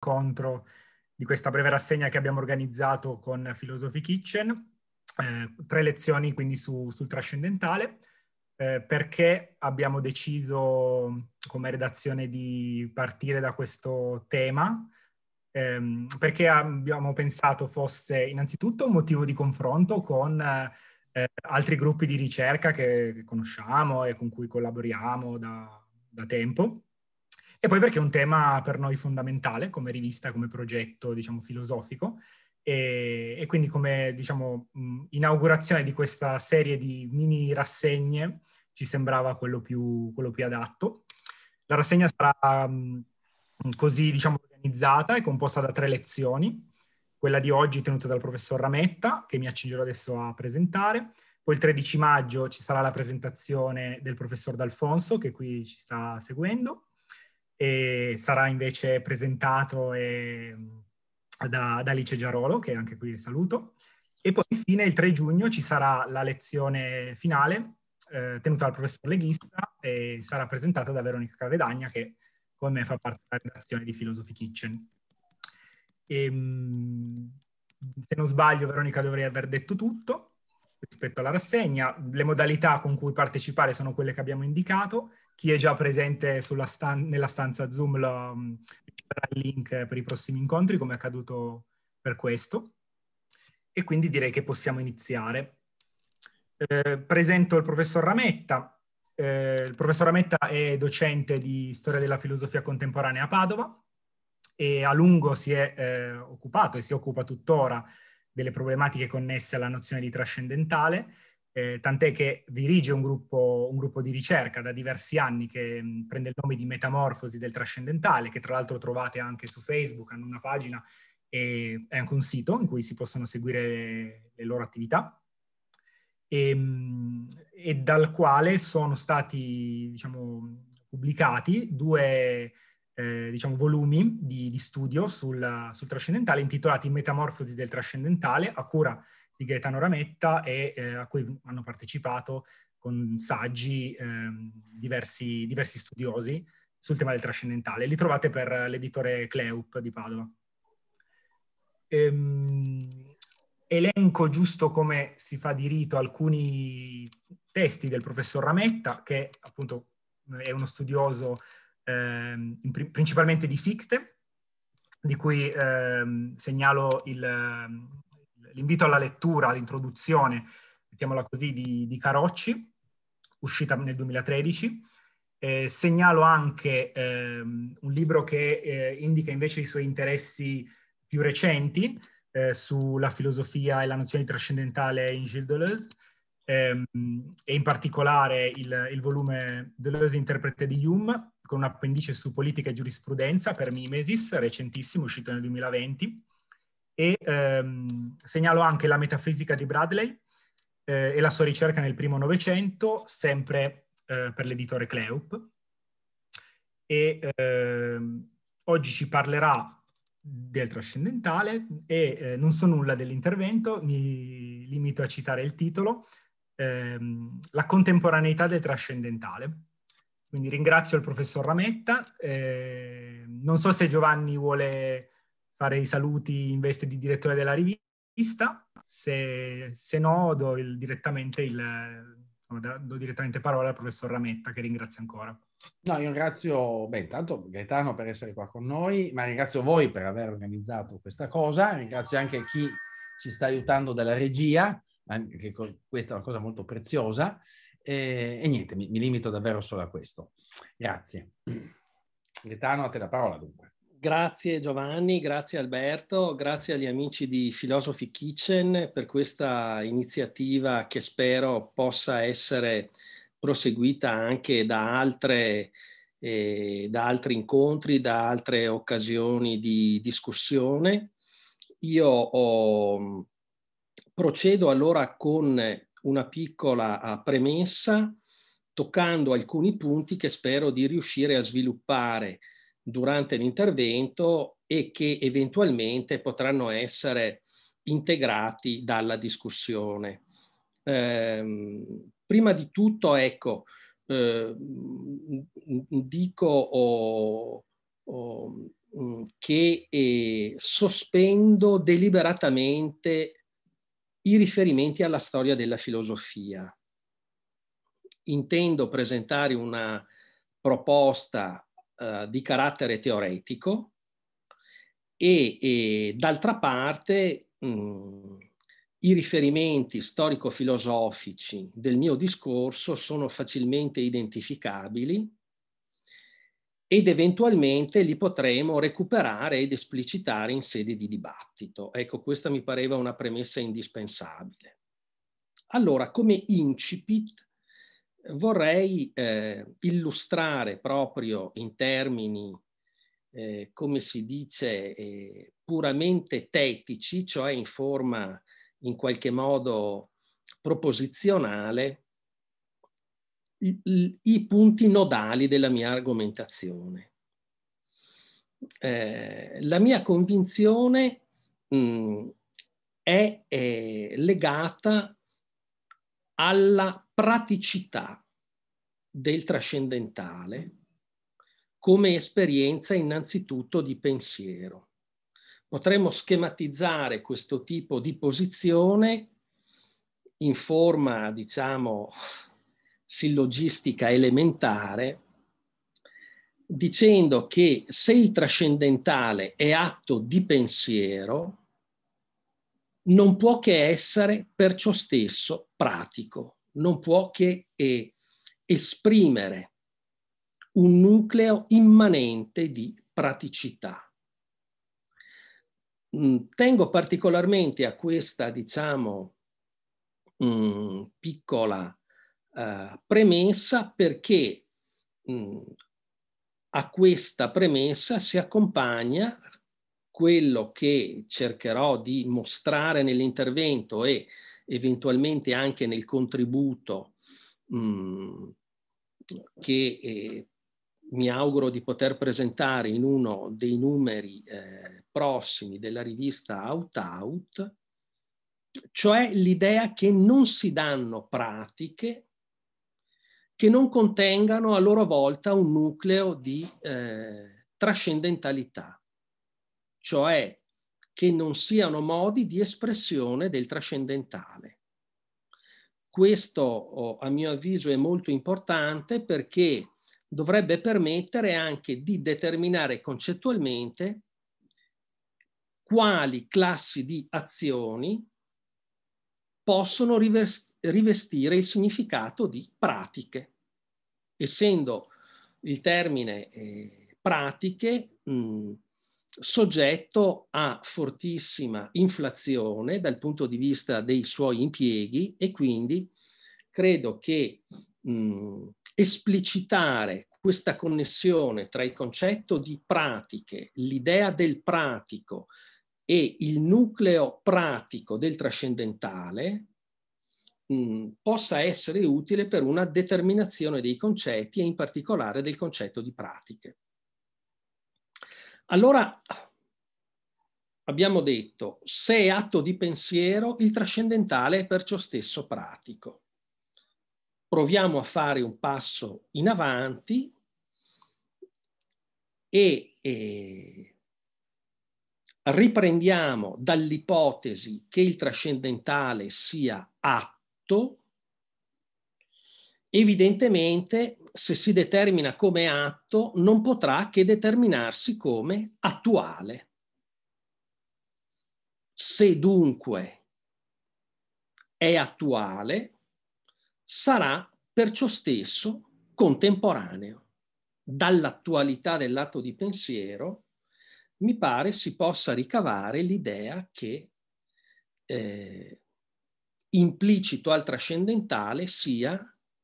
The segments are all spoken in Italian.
incontro di questa breve rassegna che abbiamo organizzato con Philosophy Kitchen, eh, tre lezioni quindi su, sul trascendentale, eh, perché abbiamo deciso come redazione di partire da questo tema, ehm, perché abbiamo pensato fosse innanzitutto un motivo di confronto con eh, altri gruppi di ricerca che, che, conosciamo e con cui collaboriamo da, da tempo, e poi perché è un tema per noi fondamentale come rivista, come progetto, diciamo, filosofico. E, e quindi come, diciamo, inaugurazione di questa serie di mini rassegne ci sembrava quello più, quello più adatto. La rassegna sarà um, così, diciamo, organizzata e composta da tre lezioni. Quella di oggi tenuta dal professor Rametta, che mi accingerò adesso a presentare, poi il 13 maggio ci sarà la presentazione del professor D'Alfonso, che qui ci sta seguendo e sarà invece presentato e, eh, da, da Alice Giarolo, che anche qui saluto. E poi infine il 3 giugno ci sarà la lezione finale eh, tenuta dal professor Leghista e sarà presentata da Veronica Cavedagna che come me fa parte della redazione di Philosophy Kitchen. E, ehm, se non sbaglio Veronica dovrei aver detto tutto rispetto alla rassegna, le modalità con cui partecipare sono quelle che abbiamo indicato chi è già presente stan- nella stanza Zoom lo, riceverà mm, il link per i prossimi incontri, come è accaduto per questo. E quindi direi che possiamo iniziare. Eh, presento il professor Rametta. Eh, il professor Rametta è docente di storia della filosofia contemporanea a Padova e a lungo si è eh, occupato e si occupa tuttora delle problematiche connesse alla nozione di trascendentale eh, tant'è che dirige un gruppo, un gruppo, di ricerca da diversi anni che mh, mm, prende il nome di Metamorfosi del Trascendentale, che tra l'altro trovate anche su Facebook, hanno una pagina e anche un sito in cui si possono seguire le loro attività. E, ehm, e dal quale sono stati diciamo, pubblicati due eh, diciamo, volumi di, di studio sul, sul trascendentale intitolati Metamorfosi del Trascendentale a cura di Gaetano Rametta e eh, a cui hanno partecipato con saggi ehm, diversi, diversi studiosi sul tema del trascendentale. Li trovate per l'editore Cleup di Padova. Ehm, elenco giusto come si fa di rito alcuni testi del professor Rametta, che appunto è uno studioso eh, principalmente di Fichte, di cui eh, segnalo il, l'invito alla lettura, l'introduzione, mettiamola così, di, di Carocci, uscita nel 2013. Eh, segnalo anche ehm, un libro che eh, indica invece i suoi interessi più recenti eh, sulla filosofia e la nozione trascendentale in Gilles Deleuze ehm, e in particolare il, il volume Deleuze Interprete di Hume con un appendice su politica e giurisprudenza per Mimesis, recentissimo, uscito nel 2020. E ehm, segnalo anche la metafisica di Bradley eh, e la sua ricerca nel primo Novecento, sempre eh, per l'editore Cleup. E ehm, oggi ci parlerà del trascendentale e eh, non so nulla dell'intervento, mi limito a citare il titolo, ehm, La contemporaneità del trascendentale. Quindi ringrazio il professor Rametta, eh, non so se Giovanni vuole fare i saluti in veste di direttore della rivista, se, se no do, il, direttamente il, do direttamente parola al professor Rametta che ringrazio ancora. No, io ringrazio, beh, intanto Gaetano per essere qua con noi, ma ringrazio voi per aver organizzato questa cosa, ringrazio anche chi ci sta aiutando dalla regia, anche questa è una cosa molto preziosa, e, e niente, mi, mi, limito davvero solo a questo. Grazie. Gaetano, a te la parola dunque. Grazie Giovanni, grazie Alberto, grazie agli amici di Philosophy Kitchen per questa iniziativa che spero possa essere proseguita anche da, altre, eh, da altri incontri, da altre occasioni di discussione. Io ho, procedo allora con una piccola eh, premessa toccando alcuni punti che spero di riuscire a sviluppare durante l'intervento e che eventualmente potranno essere integrati dalla discussione. Eh, prima di tutto, ecco, eh, dico oh, oh, che eh, sospendo deliberatamente i riferimenti alla storia della filosofia. Intendo presentare una proposta eh, di carattere teoretico e, e d'altra parte mh, mm, i riferimenti storico-filosofici del mio discorso sono facilmente identificabili ed eventualmente li potremo recuperare ed esplicitare in sede di dibattito. Ecco, questa mi pareva una premessa indispensabile. Allora, come incipit, vorrei eh, illustrare proprio in termini, eh, come si dice, eh, puramente tetici, cioè in forma in qualche modo proposizionale, i, i, punti nodali della mia argomentazione. Eh, la mia convinzione mh, è eh, legata alla praticità del trascendentale come esperienza innanzitutto di pensiero. Potremmo schematizzare questo tipo di posizione in forma, diciamo, sillogistica elementare, dicendo che se il trascendentale è atto di pensiero, non può che essere perciò stesso pratico non può che eh, esprimere un nucleo immanente di praticità. Mm, tengo particolarmente a questa, diciamo, mh, mm, piccola eh, premessa perché mh, mm, a questa premessa si accompagna quello che cercherò di mostrare nell'intervento e eventualmente anche nel contributo mh, che eh, mi auguro di poter presentare in uno dei numeri eh, prossimi della rivista Out Out, cioè l'idea che non si danno pratiche che non contengano a loro volta un nucleo di eh, trascendentalità, cioè che non siano modi di espressione del trascendentale. Questo, oh, a mio avviso, è molto importante perché dovrebbe permettere anche di determinare concettualmente quali classi di azioni possono rivestire il significato di pratiche. Essendo il termine eh, pratiche mh, soggetto a fortissima inflazione dal punto di vista dei suoi impieghi e quindi credo che mh, esplicitare questa connessione tra il concetto di pratiche, l'idea del pratico e il nucleo pratico del trascendentale possa essere utile per una determinazione dei concetti e in particolare del concetto di pratiche. Allora abbiamo detto, se è atto di pensiero, il trascendentale è perciò stesso pratico. Proviamo a fare un passo in avanti e, e riprendiamo dall'ipotesi che il trascendentale sia atto, evidentemente se si determina come atto, non potrà che determinarsi come attuale. Se dunque è attuale, sarà perciò stesso contemporaneo. Dall'attualità dell'atto di pensiero mi pare si possa ricavare l'idea che eh, implicito al trascendentale sia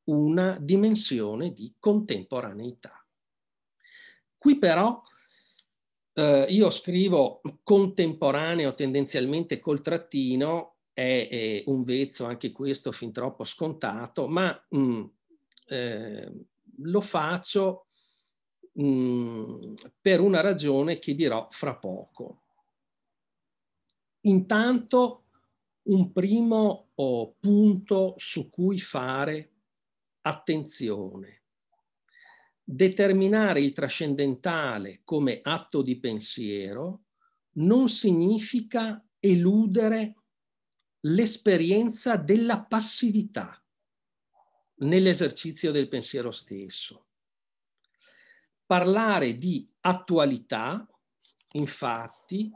una dimensione di contemporaneità. Qui però eh, io scrivo contemporaneo tendenzialmente col trattino, è, è, un vezzo anche questo fin troppo scontato, ma mh, mm, eh, lo faccio mh, mm, per una ragione che dirò fra poco. Intanto un primo oh, punto su cui fare attenzione. Determinare il trascendentale come atto di pensiero non significa eludere l'esperienza della passività nell'esercizio del pensiero stesso. Parlare di attualità, infatti,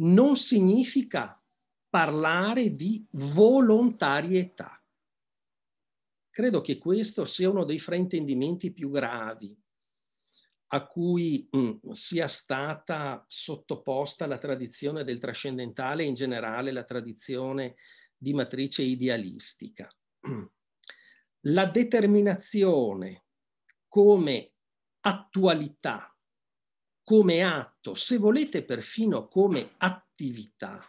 non significa parlare di volontarietà credo che questo sia uno dei fraintendimenti più gravi a cui mh, mm, sia stata sottoposta la tradizione del trascendentale e in generale la tradizione di matrice idealistica. La determinazione come attualità, come atto, se volete perfino come attività,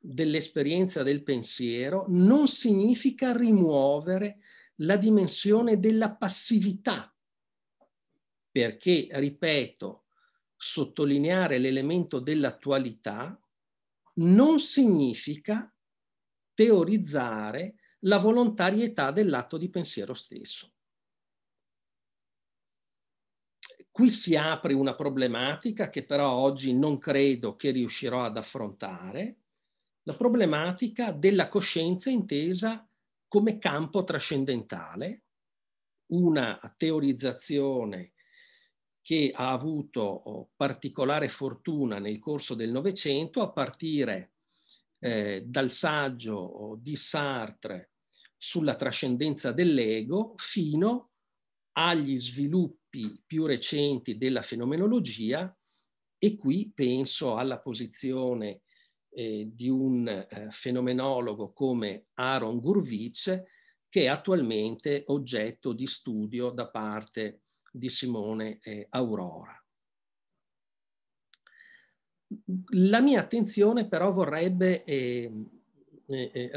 dell'esperienza del pensiero non significa rimuovere la dimensione della passività, perché, ripeto, sottolineare l'elemento dell'attualità non significa teorizzare la volontarietà dell'atto di pensiero stesso. Qui si apre una problematica che però oggi non credo che riuscirò ad affrontare, la problematica della coscienza intesa come campo trascendentale, una teorizzazione che ha avuto oh, particolare fortuna nel corso del Novecento a partire eh, dal saggio oh, di Sartre sulla trascendenza dell'ego fino agli sviluppi più recenti della fenomenologia e qui penso alla posizione eh, di un eh, fenomenologo come Aaron Gurvitz, che è attualmente oggetto di studio da parte di Simone eh, Aurora. La mia attenzione però vorrebbe ehm,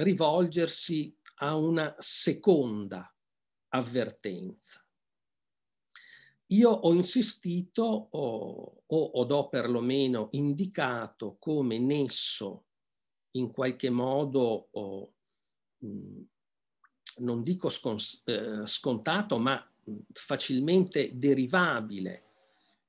rivolgersi a una seconda avvertenza io ho insistito o, o, o do perlomeno indicato come nesso in qualche modo, o, mh, non dico scons- eh, scontato, ma facilmente derivabile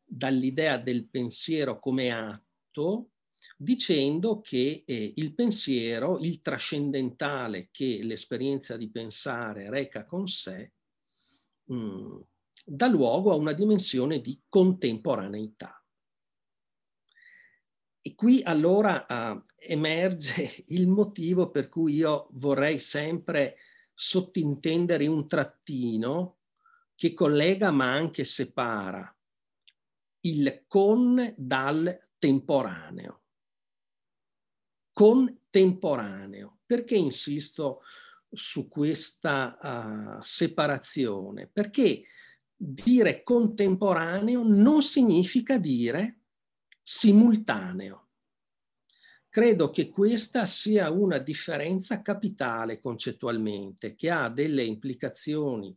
dall'idea del pensiero come atto, dicendo che eh, il pensiero, il trascendentale che l'esperienza di pensare reca con sé, mh, dà luogo a una dimensione di contemporaneità. E qui allora eh, emerge il motivo per cui io vorrei sempre sottintendere un trattino che collega ma anche separa il con dal temporaneo. Contemporaneo. Perché insisto su questa uh, separazione? Perché dire contemporaneo non significa dire simultaneo. Credo che questa sia una differenza capitale concettualmente, che ha delle implicazioni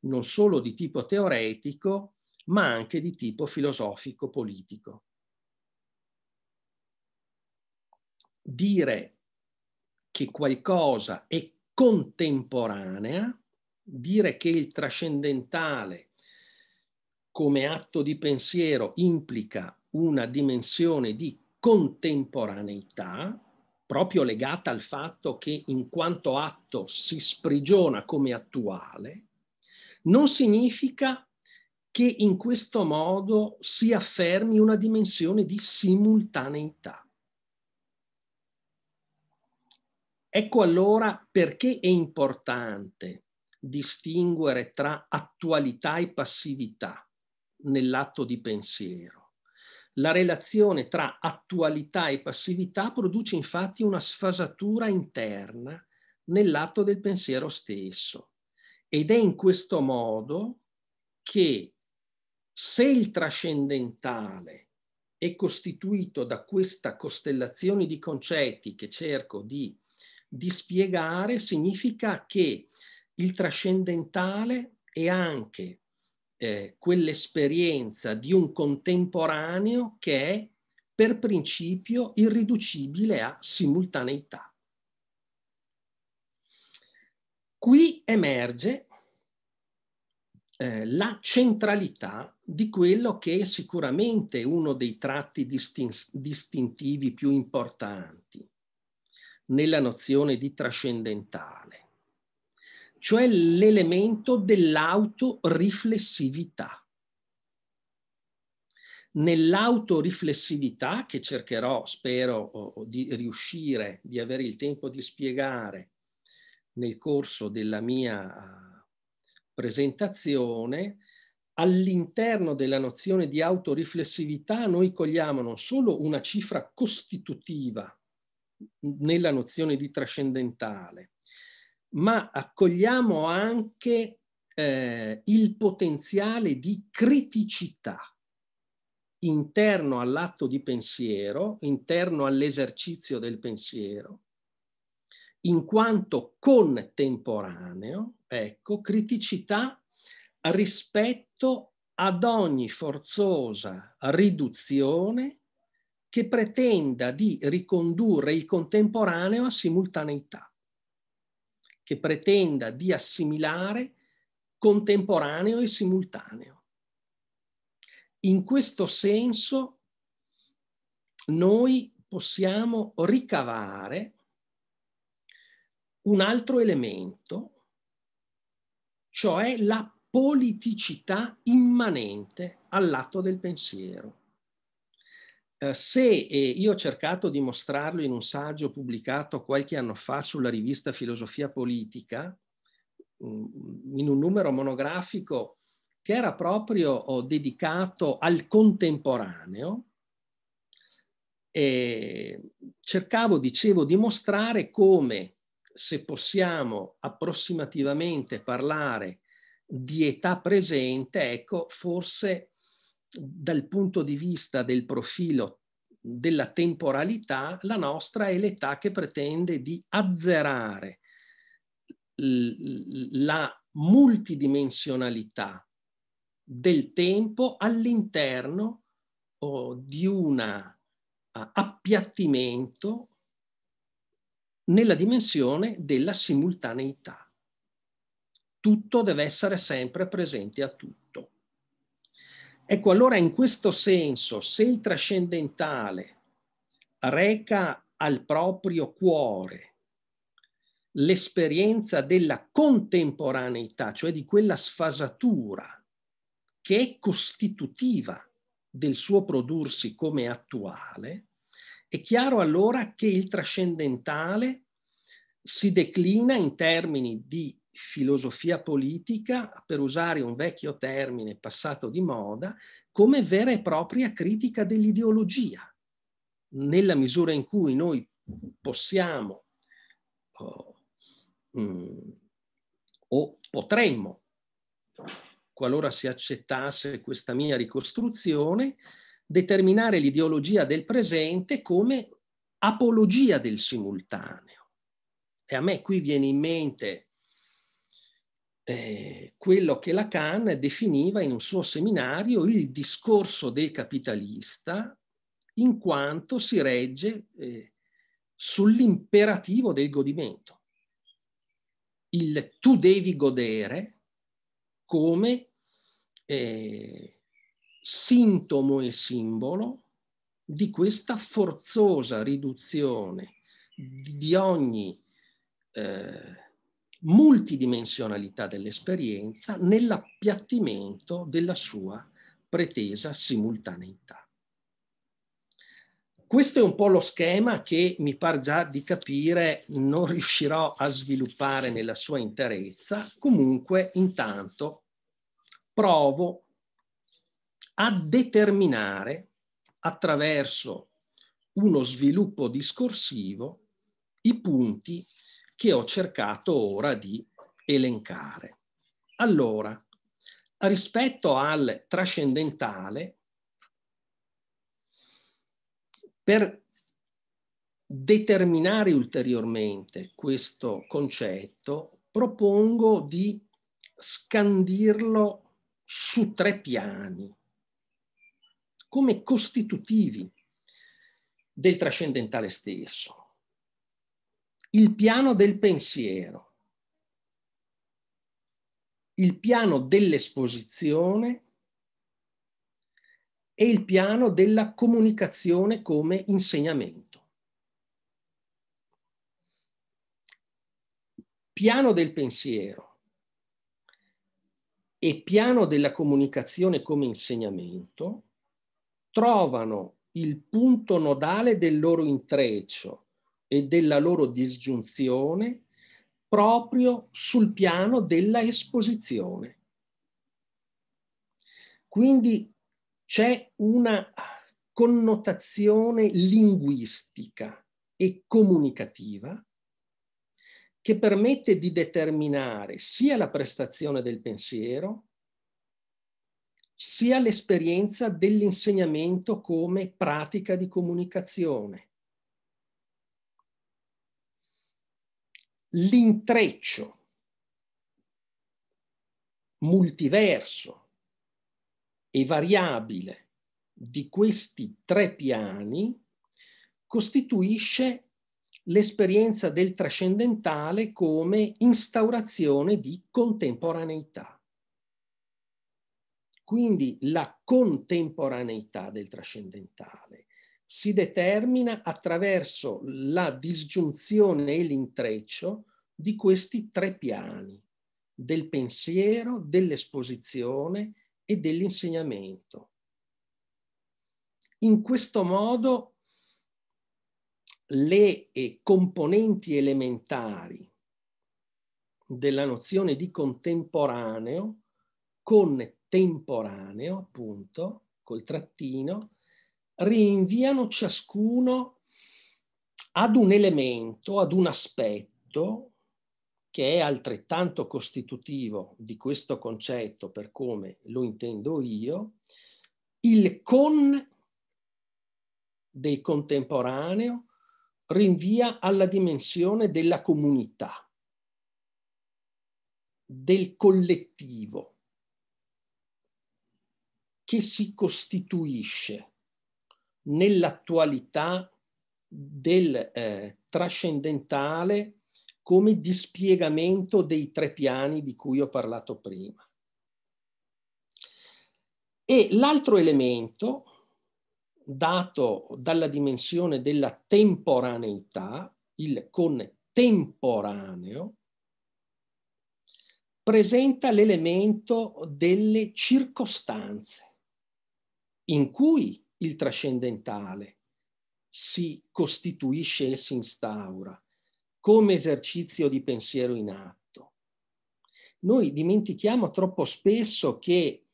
non solo di tipo teoretico, ma anche di tipo filosofico-politico. Dire che qualcosa è contemporanea, dire che il trascendentale come atto di pensiero implica una dimensione di contemporaneità, proprio legata al fatto che in quanto atto si sprigiona come attuale, non significa che in questo modo si affermi una dimensione di simultaneità. Ecco allora perché è importante distinguere tra attualità e passività, nell'atto di pensiero. La relazione tra attualità e passività produce infatti una sfasatura interna nell'atto del pensiero stesso ed è in questo modo che se il trascendentale è costituito da questa costellazione di concetti che cerco di, di spiegare, significa che il trascendentale è anche eh, quell'esperienza di un contemporaneo che è per principio irriducibile a simultaneità. Qui emerge eh, la centralità di quello che è sicuramente uno dei tratti distin distintivi più importanti nella nozione di trascendentale cioè l'elemento dell'autoriflessività. Nell'autoriflessività, che cercherò, spero, di riuscire, di avere il tempo di spiegare nel corso della mia ah, presentazione, all'interno della nozione di autoriflessività noi cogliamo non solo una cifra costitutiva nella nozione di trascendentale, ma accogliamo anche eh, il potenziale di criticità interno all'atto di pensiero, interno all'esercizio del pensiero, in quanto contemporaneo, ecco, criticità rispetto ad ogni forzosa riduzione che pretenda di ricondurre il contemporaneo a simultaneità che pretenda di assimilare contemporaneo e simultaneo. In questo senso noi possiamo ricavare un altro elemento, cioè la politicità immanente all'atto del pensiero eh, se eh, io ho cercato di mostrarlo in un saggio pubblicato qualche anno fa sulla rivista Filosofia Politica, mm, in un numero monografico che era proprio dedicato al contemporaneo, cercavo, dicevo, di mostrare come se possiamo approssimativamente parlare di età presente, ecco, forse dal punto di vista del profilo della temporalità, la nostra è l'età che pretende di azzerare la multidimensionalità del tempo all'interno oh, di un uh, appiattimento nella dimensione della simultaneità. Tutto deve essere sempre presente a tutto. Ecco, allora in questo senso, se il trascendentale reca al proprio cuore l'esperienza della contemporaneità, cioè di quella sfasatura che è costitutiva del suo prodursi come attuale, è chiaro allora che il trascendentale si declina in termini di filosofia politica, per usare un vecchio termine passato di moda, come vera e propria critica dell'ideologia, nella misura in cui noi possiamo oh, mh, mm, o potremmo, qualora si accettasse questa mia ricostruzione, determinare l'ideologia del presente come apologia del simultaneo. E a me qui viene in mente eh, quello che Lacan definiva in un suo seminario il discorso del capitalista in quanto si regge eh, sull'imperativo del godimento. Il tu devi godere come eh, sintomo e simbolo di questa forzosa riduzione di ogni eh, multidimensionalità dell'esperienza nell'appiattimento della sua pretesa simultaneità. Questo è un po' lo schema che mi par già di capire non riuscirò a sviluppare nella sua interezza, comunque intanto provo a determinare attraverso uno sviluppo discorsivo i punti che ho cercato ora di elencare. Allora, rispetto al trascendentale, per determinare ulteriormente questo concetto, propongo di scandirlo su tre piani, come costitutivi del trascendentale stesso il piano del pensiero, il piano dell'esposizione e il piano della comunicazione come insegnamento. Piano del pensiero e piano della comunicazione come insegnamento trovano il punto nodale del loro intreccio e della loro disgiunzione proprio sul piano della esposizione. Quindi c'è una connotazione linguistica e comunicativa che permette di determinare sia la prestazione del pensiero, sia l'esperienza dell'insegnamento come pratica di comunicazione l'intreccio multiverso e variabile di questi tre piani costituisce l'esperienza del trascendentale come instaurazione di contemporaneità. Quindi la contemporaneità del trascendentale, si determina attraverso la disgiunzione e l'intreccio di questi tre piani, del pensiero, dell'esposizione e dell'insegnamento. In questo modo le eh, componenti elementari della nozione di contemporaneo con temporaneo, appunto, col trattino, rinviano ciascuno ad un elemento, ad un aspetto che è altrettanto costitutivo di questo concetto per come lo intendo io, il con del contemporaneo rinvia alla dimensione della comunità, del collettivo, che si costituisce nell'attualità del eh, trascendentale come dispiegamento dei tre piani di cui ho parlato prima. E l'altro elemento dato dalla dimensione della temporaneità, il contemporaneo, presenta l'elemento delle circostanze in cui il trascendentale si costituisce e si instaura come esercizio di pensiero in atto. Noi dimentichiamo troppo spesso che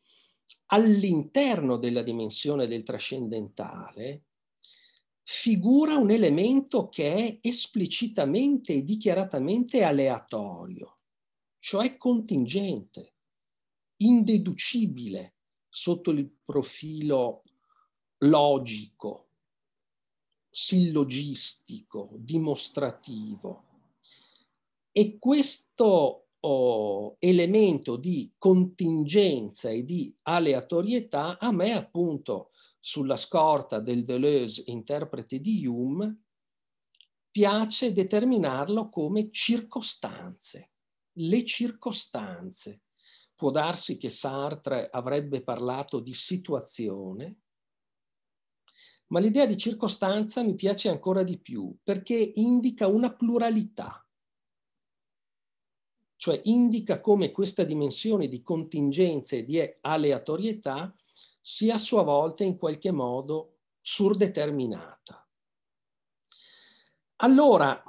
all'interno della dimensione del trascendentale figura un elemento che è esplicitamente e dichiaratamente aleatorio, cioè contingente, indeducibile sotto il profilo logico, sillogistico, dimostrativo. E questo oh, elemento di contingenza e di aleatorietà a me appunto sulla scorta del Deleuze interprete di Hume piace determinarlo come circostanze, le circostanze. Può darsi che Sartre avrebbe parlato di situazione, ma l'idea di circostanza mi piace ancora di più perché indica una pluralità, cioè indica come questa dimensione di contingenze e di aleatorietà sia a sua volta in qualche modo surdeterminata. Allora,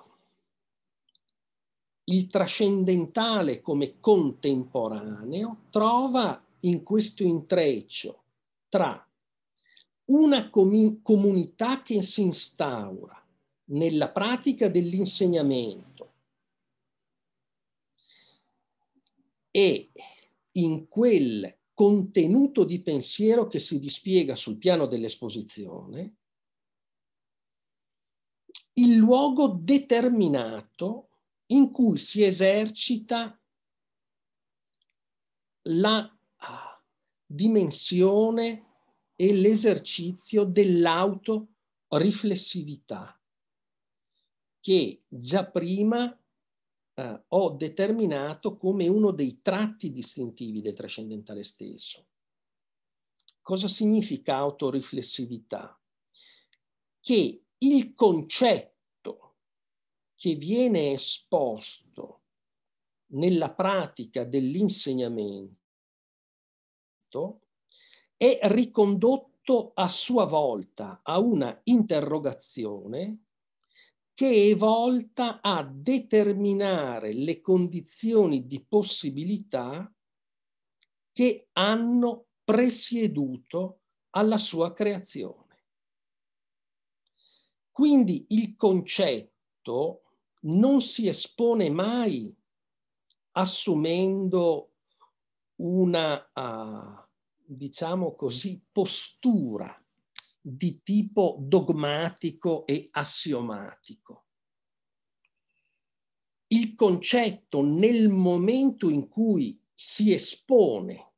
il trascendentale come contemporaneo trova in questo intreccio tra una com- comunità che si instaura nella pratica dell'insegnamento e in quel contenuto di pensiero che si dispiega sul piano dell'esposizione, il luogo determinato in cui si esercita la ah, dimensione e l'esercizio dell'autoriflessività che già prima eh, ho determinato come uno dei tratti distintivi del trascendentale stesso. Cosa significa autoriflessività? Che il concetto che viene esposto nella pratica dell'insegnamento è ricondotto a sua volta a una interrogazione che è volta a determinare le condizioni di possibilità che hanno presieduto alla sua creazione. Quindi il concetto non si espone mai assumendo una uh, diciamo così, postura di tipo dogmatico e assiomatico. Il concetto nel momento in cui si espone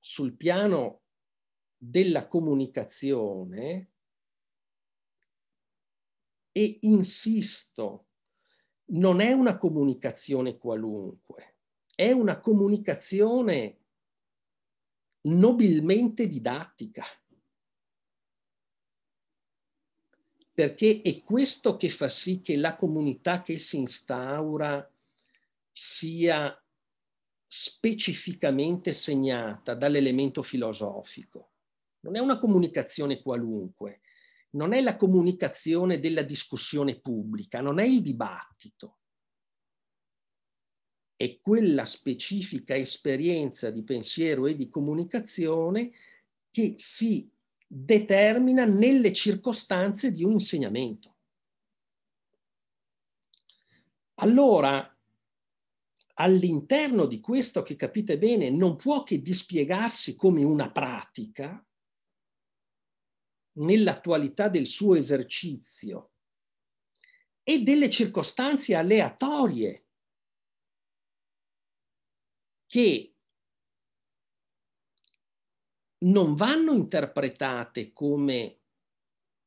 sul piano della comunicazione e insisto, non è una comunicazione qualunque, è una comunicazione nobilmente didattica. Perché è questo che fa sì che la comunità che si instaura sia specificamente segnata dall'elemento filosofico. Non è una comunicazione qualunque, non è la comunicazione della discussione pubblica, non è il dibattito, è quella specifica esperienza di pensiero e di comunicazione che si determina nelle circostanze di un insegnamento. Allora, all'interno di questo che capite bene non può che dispiegarsi come una pratica nell'attualità del suo esercizio e delle circostanze aleatorie che non vanno interpretate come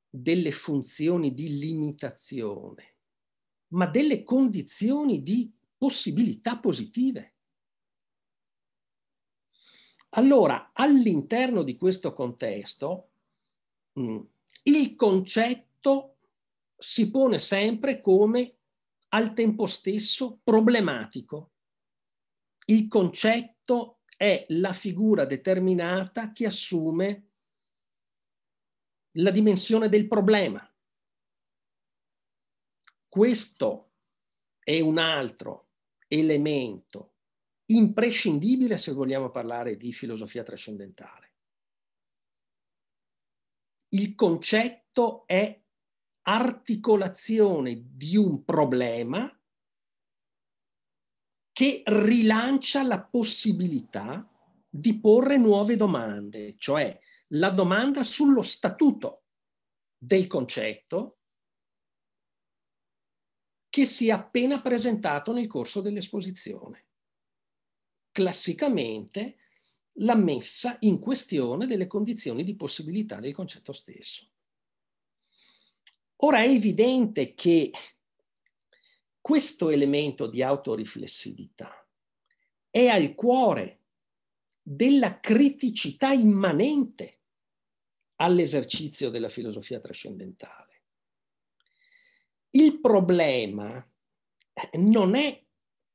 delle funzioni di limitazione, ma delle condizioni di possibilità positive. Allora, all'interno di questo contesto, mm, il concetto si pone sempre come al tempo stesso problematico, il concetto è la figura determinata che assume la dimensione del problema. Questo è un altro elemento imprescindibile se vogliamo parlare di filosofia trascendentale. Il concetto è articolazione di un problema che rilancia la possibilità di porre nuove domande, cioè la domanda sullo statuto del concetto che si è appena presentato nel corso dell'esposizione. Classicamente la messa in questione delle condizioni di possibilità del concetto stesso. Ora è evidente che questo elemento di autoriflessività è al cuore della criticità immanente all'esercizio della filosofia trascendentale. Il problema eh, non è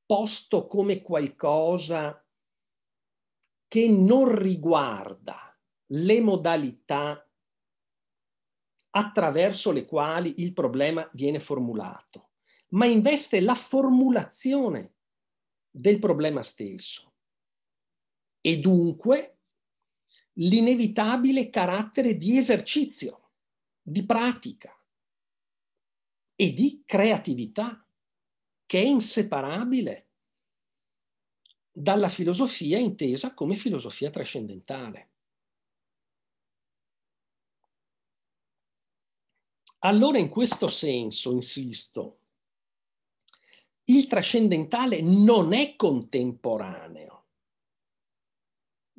posto come qualcosa che non riguarda le modalità attraverso le quali il problema viene formulato ma investe la formulazione del problema stesso e dunque l'inevitabile carattere di esercizio, di pratica e di creatività che è inseparabile dalla filosofia intesa come filosofia trascendentale. Allora in questo senso, insisto, il trascendentale non è contemporaneo,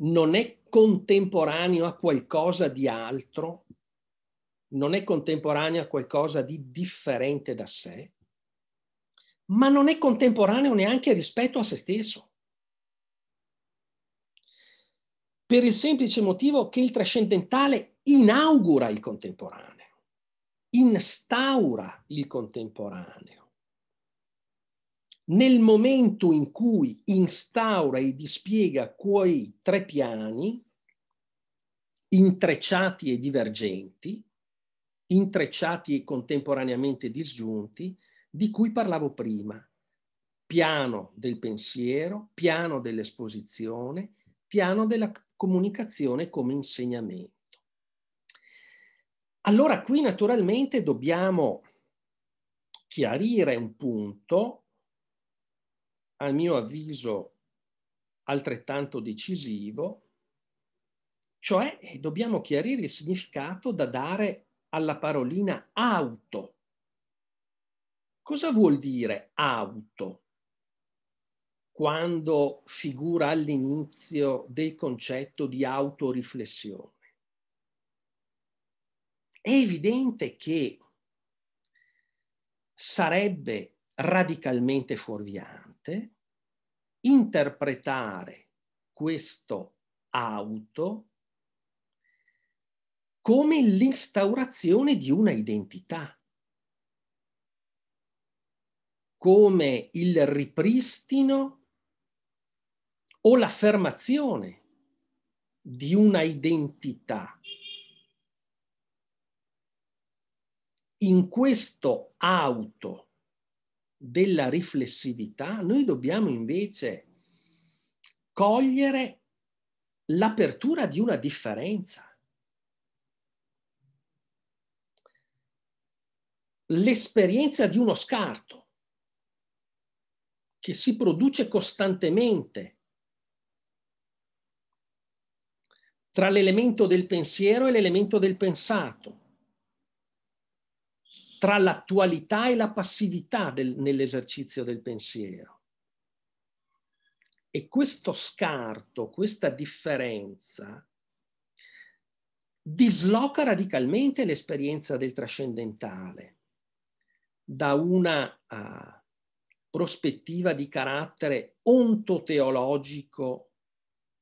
non è contemporaneo a qualcosa di altro, non è contemporaneo a qualcosa di differente da sé, ma non è contemporaneo neanche rispetto a se stesso. Per il semplice motivo che il trascendentale inaugura il contemporaneo, instaura il contemporaneo nel momento in cui instaura e dispiega quei tre piani, intrecciati e divergenti, intrecciati e contemporaneamente disgiunti, di cui parlavo prima, piano del pensiero, piano dell'esposizione, piano della comunicazione come insegnamento. Allora qui naturalmente dobbiamo chiarire un punto a mio avviso altrettanto decisivo, cioè eh, dobbiamo chiarire il significato da dare alla parolina auto. Cosa vuol dire auto? Quando figura all'inizio del concetto di autoriflessione. È evidente che sarebbe radicalmente fuorviano parte, interpretare questo auto come l'instaurazione di una identità, come il ripristino o l'affermazione di una identità. In questo auto della riflessività, noi dobbiamo invece cogliere l'apertura di una differenza. L'esperienza di uno scarto che si produce costantemente tra l'elemento del pensiero e l'elemento del pensato tra l'attualità e la passività del, nell'esercizio del pensiero. E questo scarto, questa differenza, disloca radicalmente l'esperienza del trascendentale da una uh, prospettiva di carattere ontoteologico,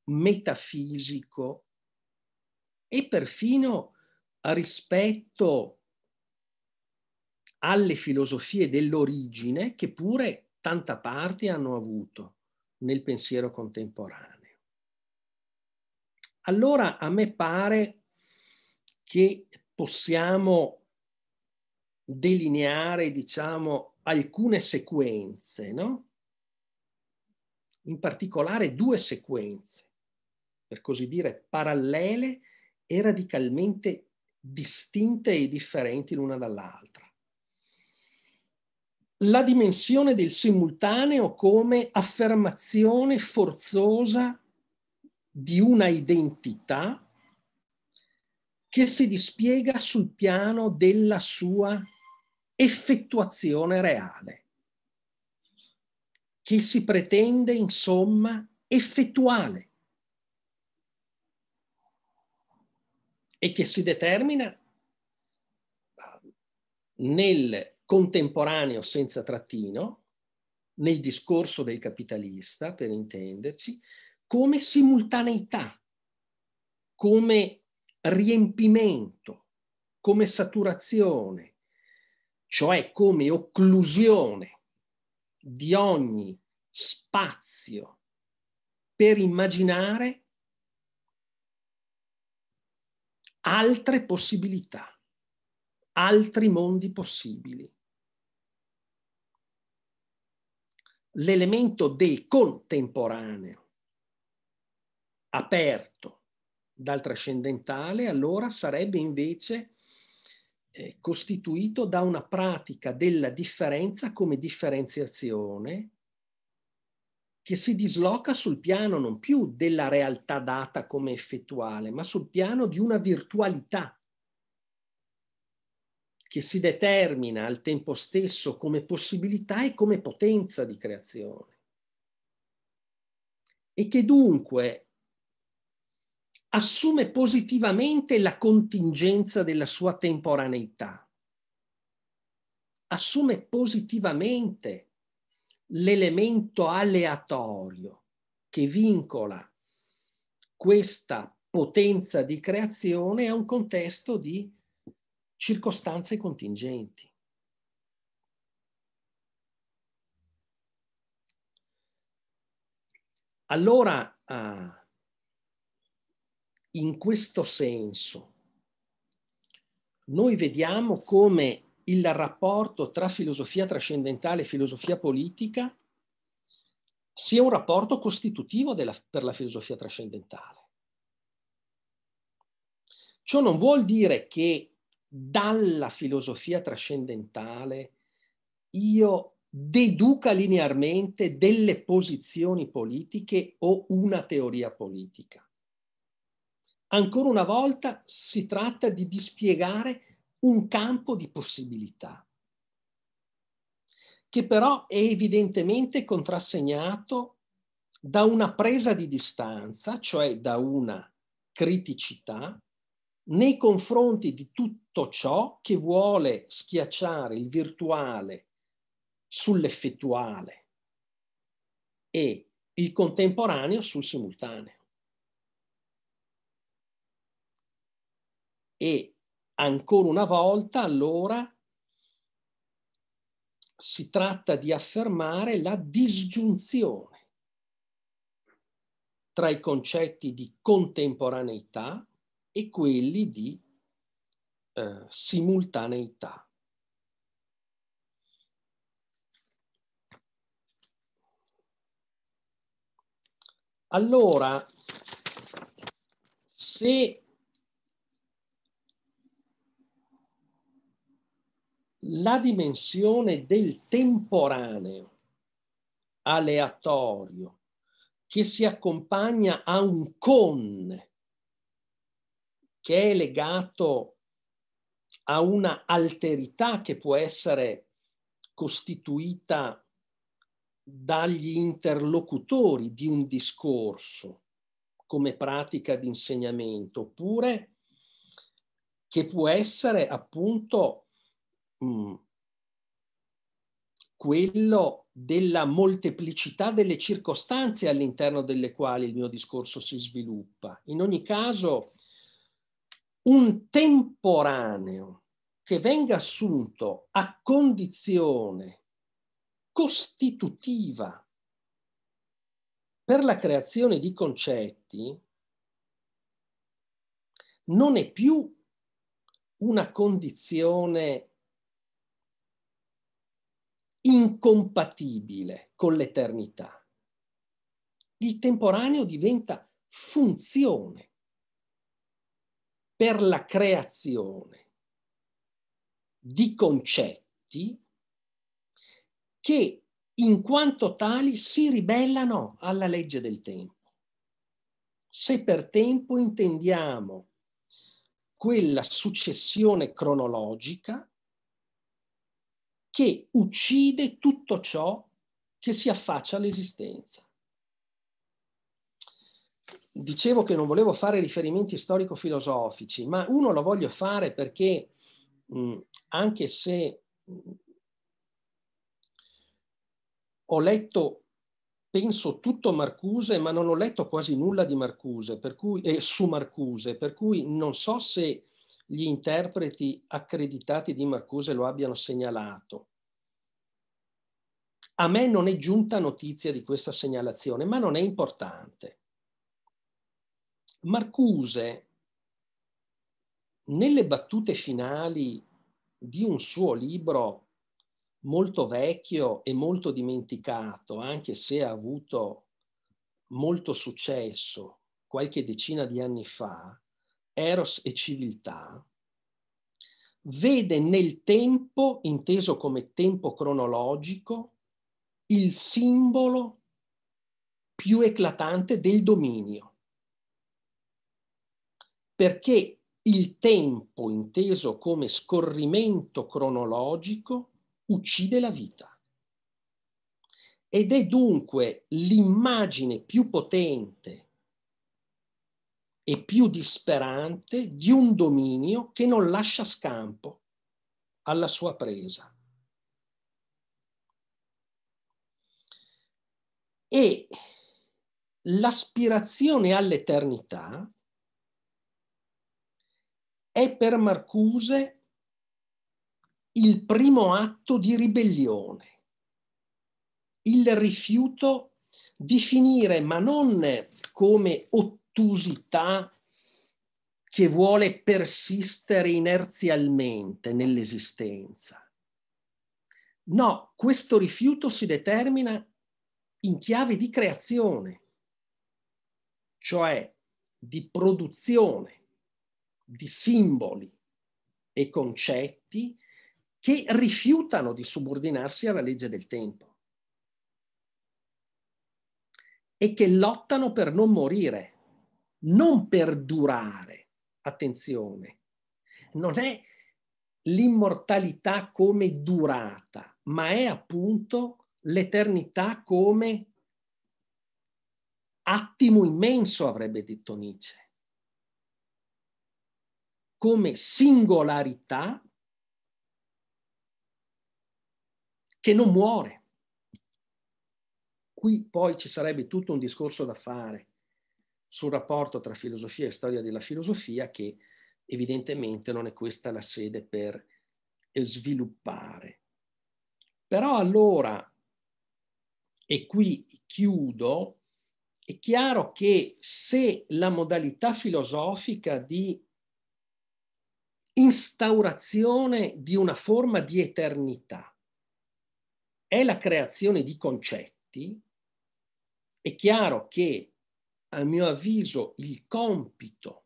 metafisico e perfino rispetto alle filosofie dell'origine che pure tanta parte hanno avuto nel pensiero contemporaneo. Allora a me pare che possiamo delineare, diciamo, alcune sequenze, no? In particolare due sequenze, per così dire, parallele e radicalmente distinte e differenti l'una dall'altra la dimensione del simultaneo come affermazione forzosa di una identità che si dispiega sul piano della sua effettuazione reale, che si pretende insomma effettuale e che si determina nel contemporaneo senza trattino, nel discorso del capitalista, per intenderci, come simultaneità, come riempimento, come saturazione, cioè come occlusione di ogni spazio per immaginare altre possibilità, altri mondi possibili. l'elemento del contemporaneo, aperto dal trascendentale, allora sarebbe invece eh, costituito da una pratica della differenza come differenziazione che si disloca sul piano non più della realtà data come effettuale, ma sul piano di una virtualità che si determina al tempo stesso come possibilità e come potenza di creazione e che dunque assume positivamente la contingenza della sua temporaneità, assume positivamente l'elemento aleatorio che vincola questa potenza di creazione a un contesto di circostanze contingenti. Allora, ah, in questo senso, noi vediamo come il rapporto tra filosofia trascendentale e filosofia politica sia un rapporto costitutivo della, per la filosofia trascendentale. Ciò non vuol dire che dalla filosofia trascendentale io deduca linearmente delle posizioni politiche o una teoria politica. Ancora una volta si tratta di dispiegare un campo di possibilità che però è evidentemente contrassegnato da una presa di distanza, cioè da una criticità nei confronti di tutti tutto ciò che vuole schiacciare il virtuale sull'effettuale e il contemporaneo sul simultaneo. E ancora una volta, allora, si tratta di affermare la disgiunzione tra i concetti di contemporaneità e quelli di eh, simultaneità. Allora, se la dimensione del temporaneo aleatorio che si accompagna a un con che è legato a una alterità che può essere costituita dagli interlocutori di un discorso come pratica di insegnamento, oppure che può essere appunto mm, quello della molteplicità delle circostanze all'interno delle quali il mio discorso si sviluppa. In ogni caso, un temporaneo che venga assunto a condizione costitutiva per la creazione di concetti non è più una condizione incompatibile con l'eternità. Il temporaneo diventa funzione per la creazione di concetti che in quanto tali si ribellano alla legge del tempo. Se per tempo intendiamo quella successione cronologica che uccide tutto ciò che si affaccia all'esistenza dicevo che non volevo fare riferimenti storico-filosofici, ma uno lo voglio fare perché mh, anche se mh, ho letto, penso, tutto Marcuse, ma non ho letto quasi nulla di Marcuse, per cui, eh, su Marcuse, per cui non so se gli interpreti accreditati di Marcuse lo abbiano segnalato. A me non è giunta notizia di questa segnalazione, ma non è importante. Marcuse, nelle battute finali di un suo libro molto vecchio e molto dimenticato, anche se ha avuto molto successo qualche decina di anni fa, Eros e civiltà, vede nel tempo, inteso come tempo cronologico, il simbolo più eclatante del dominio perché il tempo inteso come scorrimento cronologico uccide la vita. Ed è dunque l'immagine più potente e più disperante di un dominio che non lascia scampo alla sua presa. E l'aspirazione all'eternità è per Marcuse il primo atto di ribellione, il rifiuto di finire, ma non come ottusità che vuole persistere inerzialmente nell'esistenza. No, questo rifiuto si determina in chiave di creazione, cioè di produzione di simboli e concetti che rifiutano di subordinarsi alla legge del tempo e che lottano per non morire, non per durare. Attenzione, non è l'immortalità come durata, ma è appunto l'eternità come attimo immenso, avrebbe detto Nietzsche come singolarità che non muore. Qui poi ci sarebbe tutto un discorso da fare sul rapporto tra filosofia e storia della filosofia che evidentemente non è questa la sede per sviluppare. Però allora, e qui chiudo, è chiaro che se la modalità filosofica di instaurazione di una forma di eternità. È la creazione di concetti. È chiaro che, a mio avviso, il compito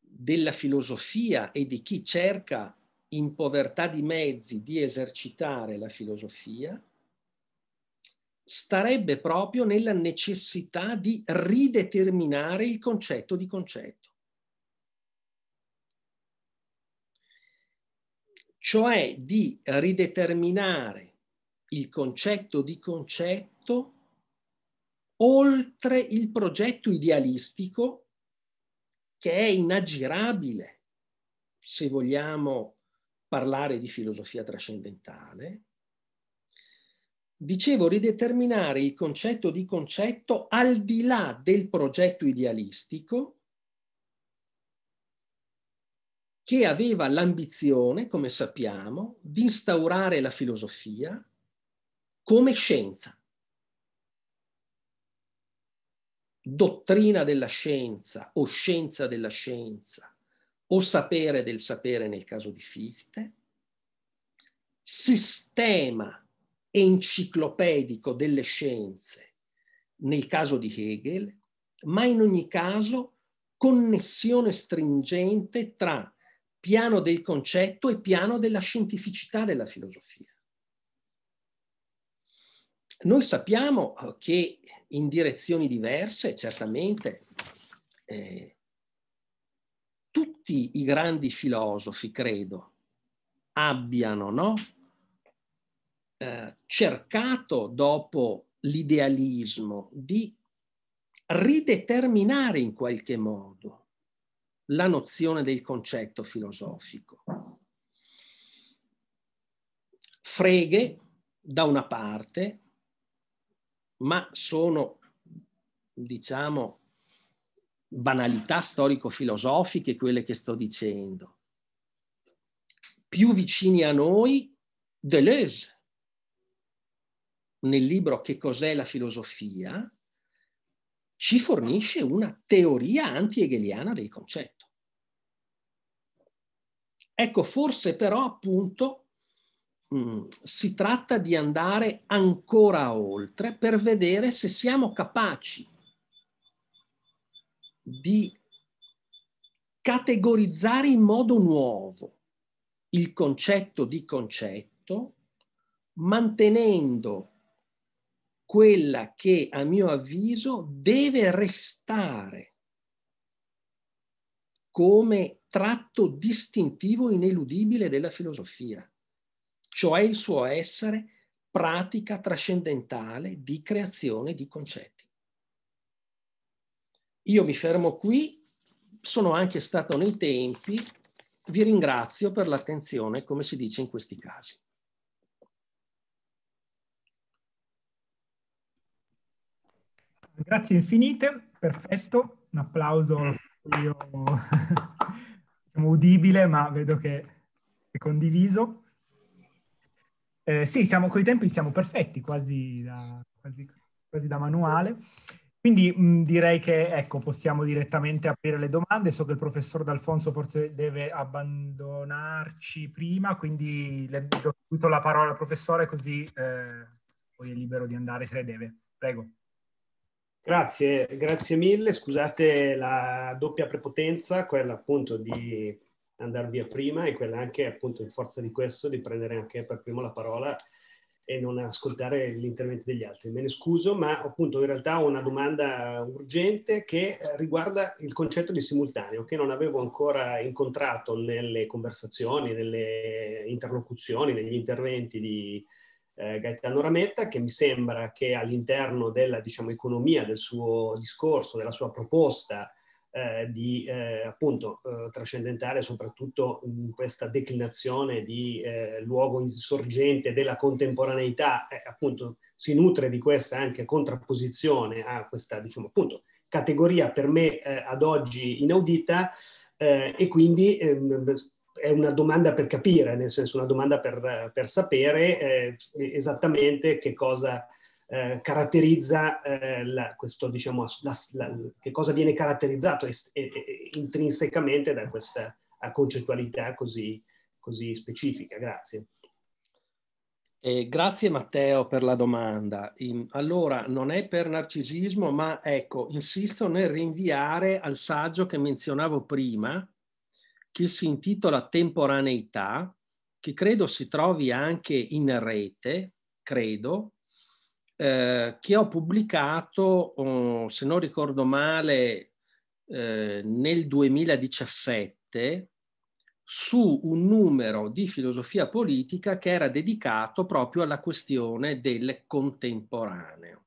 della filosofia e di chi cerca in povertà di mezzi di esercitare la filosofia starebbe proprio nella necessità di rideterminare il concetto di concetto. cioè di rideterminare il concetto di concetto oltre il progetto idealistico che è inaggirabile se vogliamo parlare di filosofia trascendentale. Dicevo, rideterminare il concetto di concetto al di là del progetto idealistico che aveva l'ambizione, come sappiamo, di instaurare la filosofia come scienza. Dottrina della scienza o scienza della scienza o sapere del sapere nel caso di Fichte, sistema enciclopedico delle scienze nel caso di Hegel, ma in ogni caso connessione stringente tra piano del concetto e piano della scientificità della filosofia. Noi sappiamo eh, che in direzioni diverse, certamente, eh, tutti i grandi filosofi, credo, abbiano no? eh, cercato dopo l'idealismo di rideterminare in qualche modo la nozione del concetto filosofico. Freghe da una parte, ma sono, diciamo, banalità storico-filosofiche quelle che sto dicendo. Più vicini a noi, Deleuze, nel libro Che cos'è la filosofia, ci fornisce una teoria anti-hegeliana del concetto. Ecco, forse però appunto mh, mm, si tratta di andare ancora oltre per vedere se siamo capaci di categorizzare in modo nuovo il concetto di concetto, mantenendo quella che a mio avviso deve restare come tratto distintivo ineludibile della filosofia, cioè il suo essere pratica trascendentale di creazione di concetti. Io mi fermo qui, sono anche stato nei tempi, vi ringrazio per l'attenzione, come si dice in questi casi. Grazie infinite, perfetto, un applauso mm. io, diciamo, udibile, ma vedo che è condiviso. Eh, sì, siamo con i tempi, siamo perfetti, quasi da, quasi, quasi da manuale. Quindi mh, mm, direi che ecco, possiamo direttamente aprire le domande. So che il professor D'Alfonso forse deve abbandonarci prima, quindi le do subito la parola al professore così eh, poi è libero di andare se deve. Prego. Grazie, grazie mille. Scusate la doppia prepotenza, quella appunto di andare via prima e quella anche appunto in forza di questo di prendere anche per primo la parola e non ascoltare gli interventi degli altri. Me ne scuso, ma appunto in realtà ho una domanda urgente che riguarda il concetto di simultaneo, che non avevo ancora incontrato nelle conversazioni, nelle interlocuzioni, negli interventi di, eh, Gaetano Rametta, che mi sembra che all'interno della diciamo, economia del suo discorso, della sua proposta eh, di eh, appunto eh, trascendentale, soprattutto in mm, questa declinazione di eh, luogo insorgente della contemporaneità, eh, appunto si nutre di questa anche contrapposizione a questa diciamo, appunto, categoria per me ad oggi inaudita. e quindi ehm, è una domanda per capire, nel senso una domanda per, per sapere eh, esattamente che cosa eh, caratterizza eh, la, questo, diciamo, la, la, che cosa viene caratterizzato es, e, e, intrinsecamente da questa concettualità così, così specifica. Grazie. Eh, grazie Matteo per la domanda. In, allora, non è per narcisismo, ma ecco, insisto nel rinviare al saggio che menzionavo prima, che si intitola Temporaneità, che credo si trovi anche in rete, credo, eh, che ho pubblicato, oh, se non ricordo male, eh, nel 2017 su un numero di filosofia politica che era dedicato proprio alla questione del contemporaneo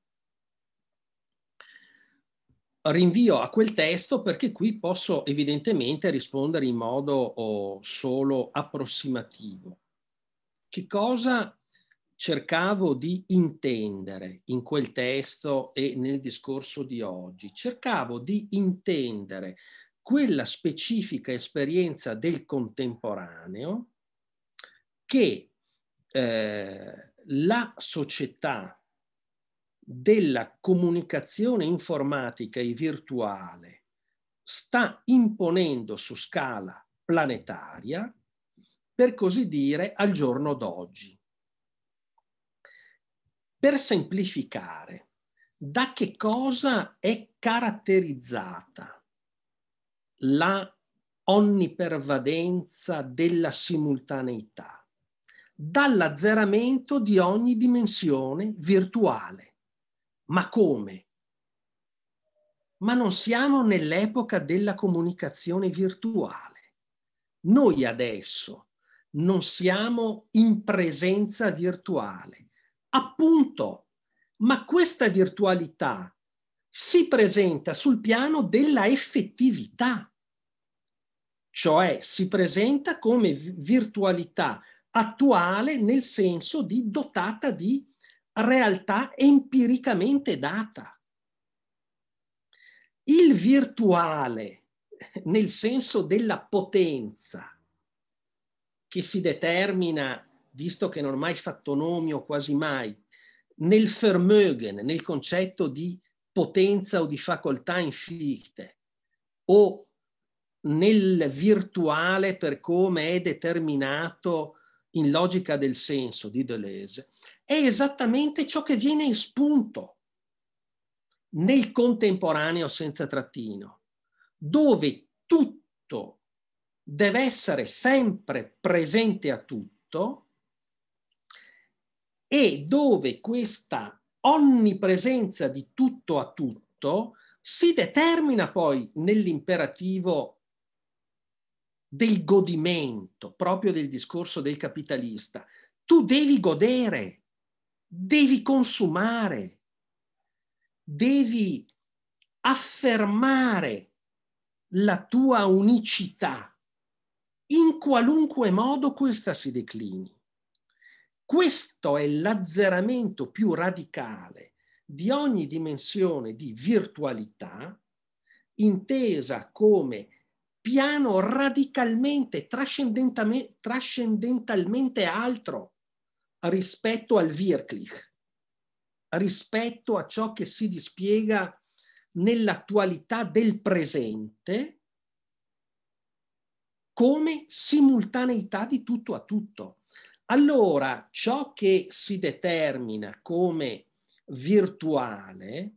rinvio a quel testo perché qui posso evidentemente rispondere in modo oh, solo approssimativo. Che cosa cercavo di intendere in quel testo e nel discorso di oggi? Cercavo di intendere quella specifica esperienza del contemporaneo che eh, la società della comunicazione informatica e virtuale sta imponendo su scala planetaria, per così dire, al giorno d'oggi. Per semplificare, da che cosa è caratterizzata la onnipervadenza della simultaneità? Dall'azzeramento di ogni dimensione virtuale ma come? Ma non siamo nell'epoca della comunicazione virtuale. Noi adesso non siamo in presenza virtuale. Appunto, ma questa virtualità si presenta sul piano della effettività, cioè si presenta come virtualità attuale nel senso di dotata di realtà empiricamente data. Il virtuale, nel senso della potenza che si determina, visto che non ho mai fatto nomi o quasi mai, nel Vermögen, nel concetto di potenza o di facoltà infinite, o nel virtuale per come è determinato in logica del senso di Deleuze, è esattamente ciò che viene spunto nel contemporaneo senza trattino, dove tutto deve essere sempre presente a tutto e dove questa onnipresenza di tutto a tutto si determina poi nell'imperativo del godimento, proprio del discorso del capitalista. Tu devi godere devi consumare, devi affermare la tua unicità. In qualunque modo questa si declini. Questo è l'azzeramento più radicale di ogni dimensione di virtualità intesa come piano radicalmente, trascendentalmente, altro rispetto al Wirklich, rispetto a ciò che si dispiega nell'attualità del presente come simultaneità di tutto a tutto. Allora, ciò che si determina come virtuale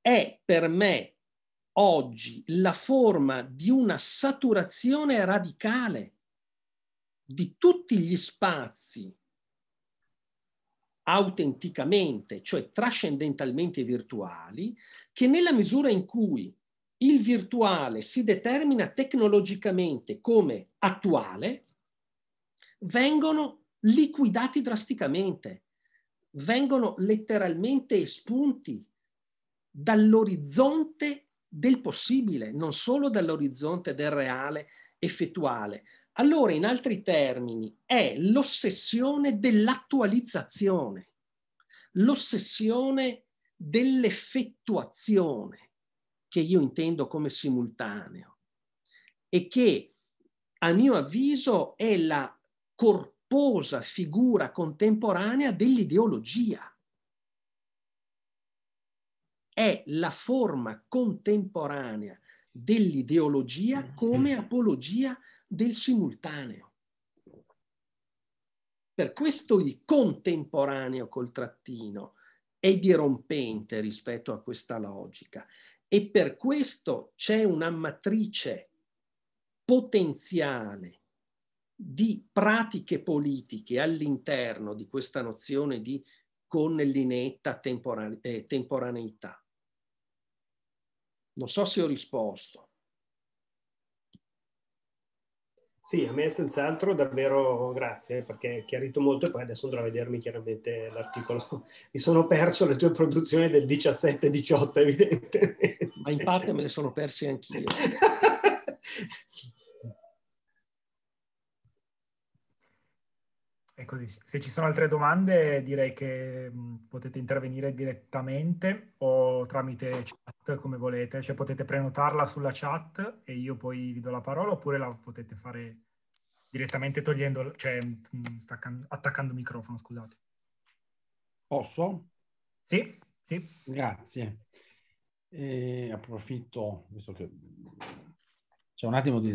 è per me oggi la forma di una saturazione radicale di tutti gli spazi autenticamente, cioè trascendentalmente virtuali, che nella misura in cui il virtuale si determina tecnologicamente come attuale, vengono liquidati drasticamente, vengono letteralmente espunti dall'orizzonte del possibile, non solo dall'orizzonte del reale effettuale, allora, in altri termini, è l'ossessione dell'attualizzazione, l'ossessione dell'effettuazione, che io intendo come simultaneo, e che a mio avviso è la corposa figura contemporanea dell'ideologia. È la forma contemporanea dell'ideologia come mm. apologia del simultaneo. Per questo il contemporaneo col trattino è dirompente rispetto a questa logica e per questo c'è una matrice potenziale di pratiche politiche all'interno di questa nozione di connellinetta temporane, eh, temporaneità. Non so se ho risposto. Sì, a me senz'altro davvero grazie perché hai chiarito molto e poi adesso andrò a vedermi chiaramente l'articolo. Mi sono perso le tue produzioni del 17-18 evidentemente. Ma in parte me le sono perse anch'io. così. Se ci sono altre domande direi che mm, potete intervenire direttamente o tramite chat come volete, cioè potete prenotarla sulla chat e io poi vi do la parola oppure la potete fare direttamente togliendo, cioè mm, staccando, attaccando il microfono, scusate. Posso? Sì, sì. Grazie. E approfitto, visto che c'è un attimo di...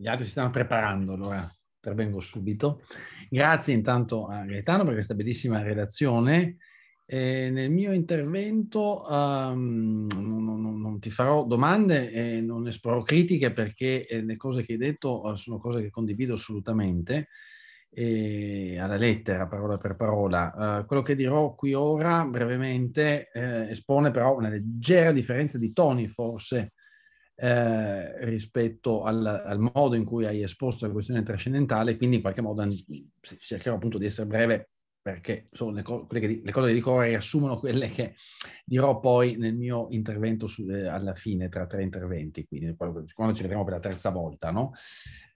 Gli altri si stanno preparando, allora intervengo subito. Grazie intanto a Gaetano per questa bellissima redazione. Eh, nel mio intervento um, non, non, non, ti farò domande e non esporrò critiche perché eh, le cose che hai detto eh, sono cose che condivido assolutamente alla lettera, parola per parola. Uh, quello che dirò qui ora brevemente eh, espone però una leggera differenza di toni forse eh, rispetto al, al, modo in cui hai esposto la questione trascendentale, quindi in qualche modo cercherò appunto di essere breve perché sono le, co- che, le cose che dico ora eh, riassumono quelle che dirò poi nel mio intervento su, eh, alla fine, tra tre interventi, quindi quando ci vedremo per la terza volta. No?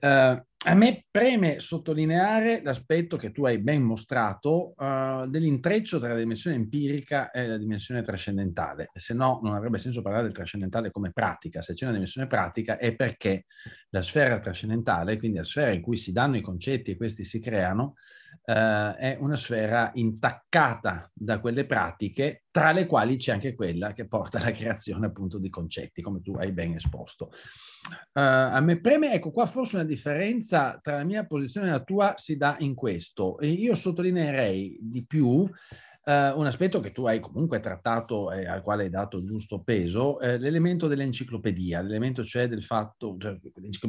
Eh, a me preme sottolineare l'aspetto che tu hai ben mostrato eh, dell'intreccio tra la dimensione empirica e la dimensione trascendentale, se no non avrebbe senso parlare del trascendentale come pratica, se c'è una dimensione pratica è perché la sfera trascendentale, quindi la sfera in cui si danno i concetti e questi si creano, eh, è una sfera intaccata da quelle pratiche, tra le quali c'è anche quella che porta alla creazione appunto di concetti, come tu hai ben esposto. Eh, a me preme, ecco qua forse una differenza tra la mia posizione e la tua si dà in questo. Io sottolineerei di più eh, un aspetto che tu hai comunque trattato e eh, al quale hai dato il giusto peso, eh, l'elemento dell'enciclopedia, l'elemento cioè del fatto, cioè,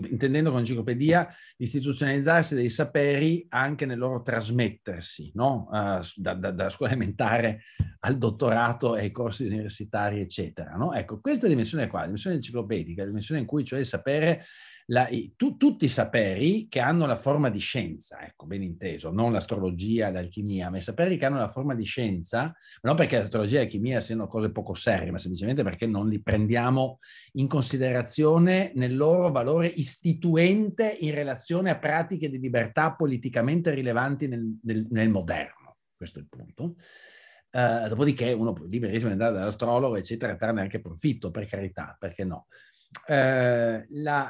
intendendo con enciclopedia l'istituzionalizzarsi dei saperi anche nel loro trasmettersi, no? Eh, da, da, da, scuola elementare al dottorato e ai corsi universitari, eccetera. No? Ecco, questa dimensione qua, la dimensione enciclopedica, la dimensione in cui cioè il sapere la, tu, tutti i saperi che hanno la forma di scienza, ecco, ben inteso, non l'astrologia, l'alchimia, ma i saperi che hanno la forma di scienza, non perché l'astrologia e l'alchimia siano cose poco serie, ma semplicemente perché non li prendiamo in considerazione nel loro valore istituente in relazione a pratiche di libertà politicamente rilevanti nel, nel, nel moderno. Questo è il punto. Uh, dopodiché uno può liberissimo andare dall'astrologo, eccetera, e trarne anche profitto, per carità, perché no. Uh, la,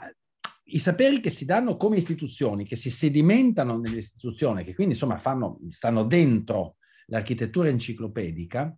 i saperi che si danno come istituzioni, che si sedimentano nell'istituzione, che quindi insomma fanno, stanno dentro l'architettura enciclopedica,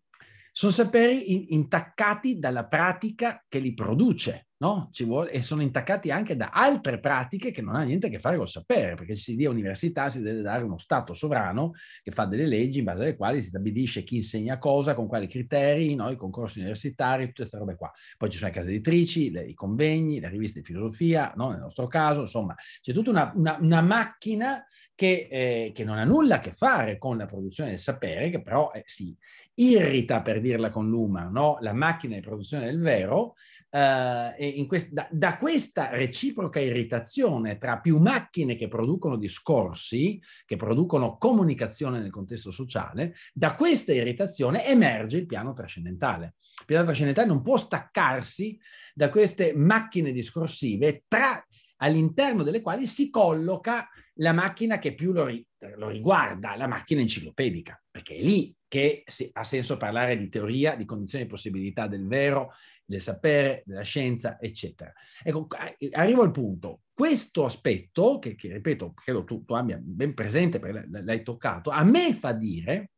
sono saperi intaccati dalla pratica che li produce, no? vuole, e sono intaccati anche da altre pratiche che non hanno niente a che fare col sapere, perché se si dia università si deve dare uno Stato sovrano che fa delle leggi in base alle quali si stabilisce chi insegna cosa, con quali criteri, no? i concorsi universitari, tutte queste robe qua. Poi ci sono le case editrici, le, i convegni, le riviste di filosofia, no? nel nostro caso, insomma, c'è tutta una, una, una macchina che, eh, che, non ha nulla a che fare con la produzione del sapere, che però eh, si irrita, per dirla con l'uma, no? la macchina di produzione del vero, eh, quest- da-, da, questa reciproca irritazione tra più macchine che producono discorsi, che producono comunicazione nel contesto sociale, da questa irritazione emerge il piano trascendentale. Il piano trascendentale non può staccarsi da queste macchine discorsive tra- all'interno delle quali si colloca la macchina che più lo, ri- lo riguarda la macchina enciclopedica, perché è lì che si, ha senso parlare di teoria, di condizioni di possibilità del vero, del sapere, della scienza, eccetera. Ecco, arrivo al punto. Questo aspetto, che, che ripeto, credo tu, tu, abbia ben presente perché l'hai toccato, a me fa dire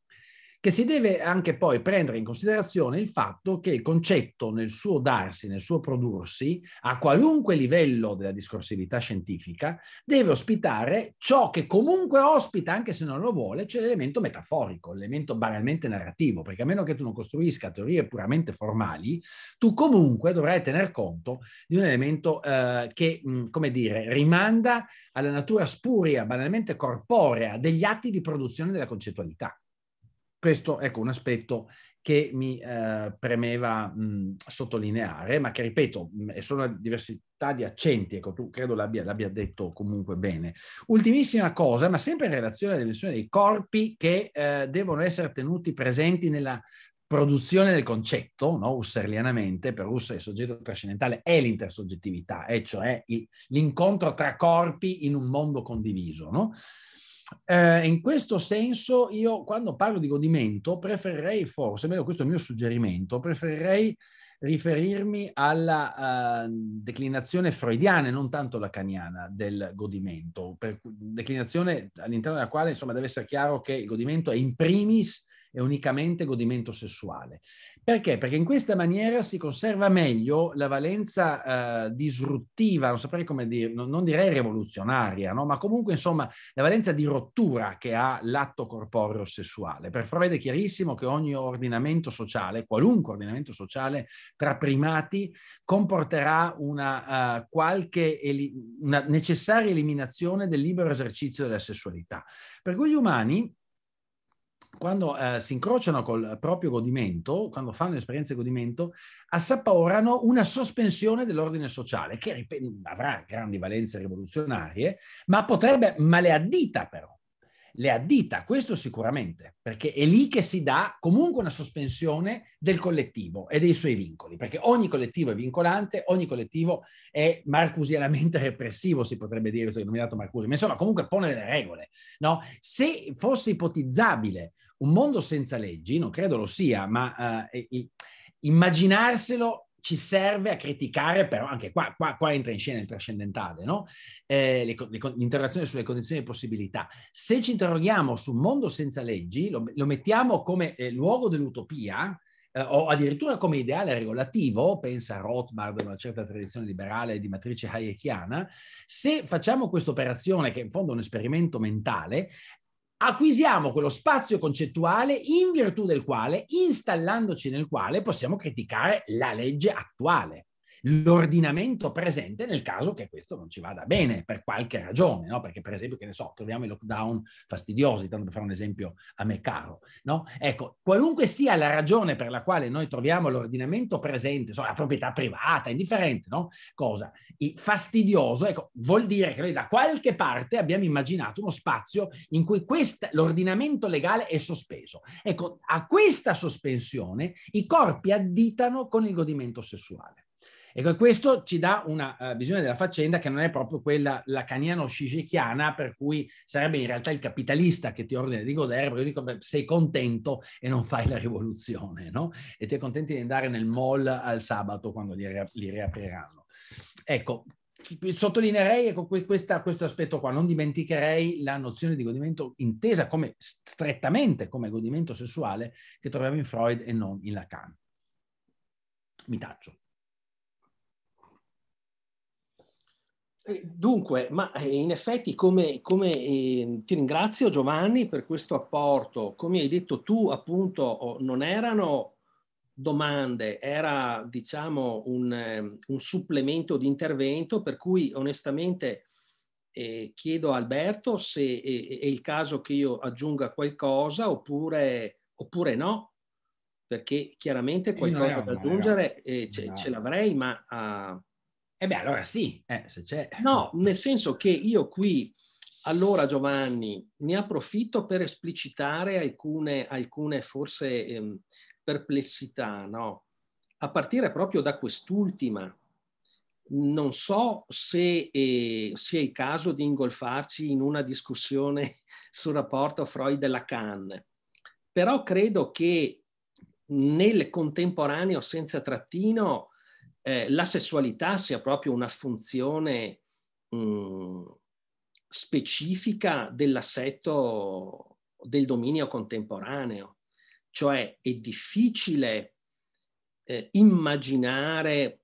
che si deve anche poi prendere in considerazione il fatto che il concetto nel suo darsi, nel suo prodursi, a qualunque livello della discorsività scientifica, deve ospitare ciò che comunque ospita, anche se non lo vuole, cioè l'elemento metaforico, l'elemento banalmente narrativo, perché a meno che tu non costruisca teorie puramente formali, tu comunque dovrai tener conto di un elemento eh, che, mh, mm, come dire, rimanda alla natura spuria, banalmente corporea, degli atti di produzione della concettualità questo ecco un aspetto che mi eh, premeva mh, sottolineare, ma che ripeto, mh, è solo una diversità di accenti, ecco, tu credo l'abbia, l'abbia, detto comunque bene. Ultimissima cosa, ma sempre in relazione alla dimensione dei corpi che eh, devono essere tenuti presenti nella produzione del concetto, no? husserlianamente, per Husserl il soggetto trascendentale è l'intersoggettività, e cioè il, l'incontro tra corpi in un mondo condiviso, no? eh, in questo senso io quando parlo di godimento preferirei forse, almeno questo è il mio suggerimento, preferirei riferirmi alla uh, declinazione freudiana e non tanto lacaniana del godimento, per, declinazione all'interno della quale insomma deve essere chiaro che il godimento è in primis è unicamente godimento sessuale. Perché? Perché in questa maniera si conserva meglio la valenza eh, disruttiva, non saprei come dire, non, non direi rivoluzionaria, no? ma comunque insomma la valenza di rottura che ha l'atto corporeo sessuale. Per Freud è chiarissimo che ogni ordinamento sociale, qualunque ordinamento sociale tra primati, comporterà una, uh, qualche eli- una necessaria eliminazione del libero esercizio della sessualità. Per cui gli umani quando eh, si incrociano col proprio godimento, quando fanno esperienze di godimento, assaporano una sospensione dell'ordine sociale, che ripeto, avrà grandi valenze rivoluzionarie, ma potrebbe, male a dita però, le addita, questo sicuramente, perché è lì che si dà comunque una sospensione del collettivo e dei suoi vincoli, perché ogni collettivo è vincolante, ogni collettivo è marcusianamente repressivo, si potrebbe dire, questo denominato Marcusi, ma insomma comunque pone delle regole. No? Se fosse ipotizzabile un mondo senza leggi, non credo lo sia, ma eh, immaginarselo ci serve a criticare, però anche qua, qua, qua entra in scena il trascendentale, no? eh, le, le, l'interrogazione sulle condizioni di possibilità. Se ci interroghiamo su un mondo senza leggi, lo, lo mettiamo come eh, luogo dell'utopia, eh, o addirittura come ideale regolativo, pensa Rothbard, una certa tradizione liberale di matrice hayekiana, se facciamo questa operazione, che in fondo è un esperimento mentale, acquisiamo quello spazio concettuale in virtù del quale, installandoci nel quale, possiamo criticare la legge attuale l'ordinamento presente nel caso che questo non ci vada bene per qualche ragione, no? perché per esempio, che ne so, troviamo i lockdown fastidiosi, tanto per fare un esempio a me caro. No? Ecco, qualunque sia la ragione per la quale noi troviamo l'ordinamento presente, so, la proprietà privata, indifferente, no? cosa fastidioso, ecco, vuol dire che noi da qualche parte abbiamo immaginato uno spazio in cui questa, l'ordinamento legale è sospeso. Ecco, a questa sospensione i corpi additano con il godimento sessuale. Ecco, questo ci dà una uh, visione della faccenda che non è proprio quella lacaniano-scisechiana, per cui sarebbe in realtà il capitalista che ti ordina di godere, perché così sei contento e non fai la rivoluzione, no? E ti accontenti di andare nel mall al sabato quando li, li riapriranno. Ecco, sottolineerei ecco, questa, questo aspetto qua, non dimenticherei la nozione di godimento intesa come strettamente come godimento sessuale che troviamo in Freud e non in Lacan. Mi taccio. Eh, dunque, ma eh, in effetti come, come eh, ti ringrazio Giovanni per questo apporto, come hai detto tu appunto non erano domande, era diciamo un, ehm, un, supplemento di intervento per cui onestamente eh, chiedo a Alberto se è, eh, è, il caso che io aggiunga qualcosa oppure, oppure no, perché chiaramente qualcosa da aggiungere no, ce, ce l'avrei ma... Uh, e eh beh, allora sì, eh, se c'è. No, nel senso che io qui, allora Giovanni, ne approfitto per esplicitare alcune, alcune forse ehm, perplessità, no? A partire proprio da quest'ultima. Non so se eh, sia il caso di ingolfarci in una discussione sul rapporto Freud e Lacan, però credo che nel contemporaneo senza trattino eh, la sessualità sia proprio una funzione mh, mm, specifica dell'assetto del dominio contemporaneo. Cioè è difficile eh, immaginare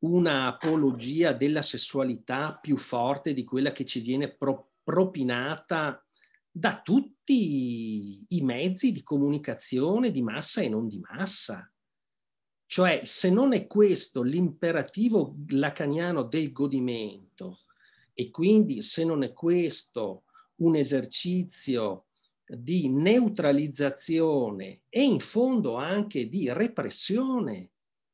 una apologia della sessualità più forte di quella che ci viene pro- propinata da tutti i mezzi di comunicazione di massa e non di massa. Cioè, se non è questo l'imperativo lacaniano del godimento, e quindi se non è questo un esercizio di neutralizzazione e in fondo anche di repressione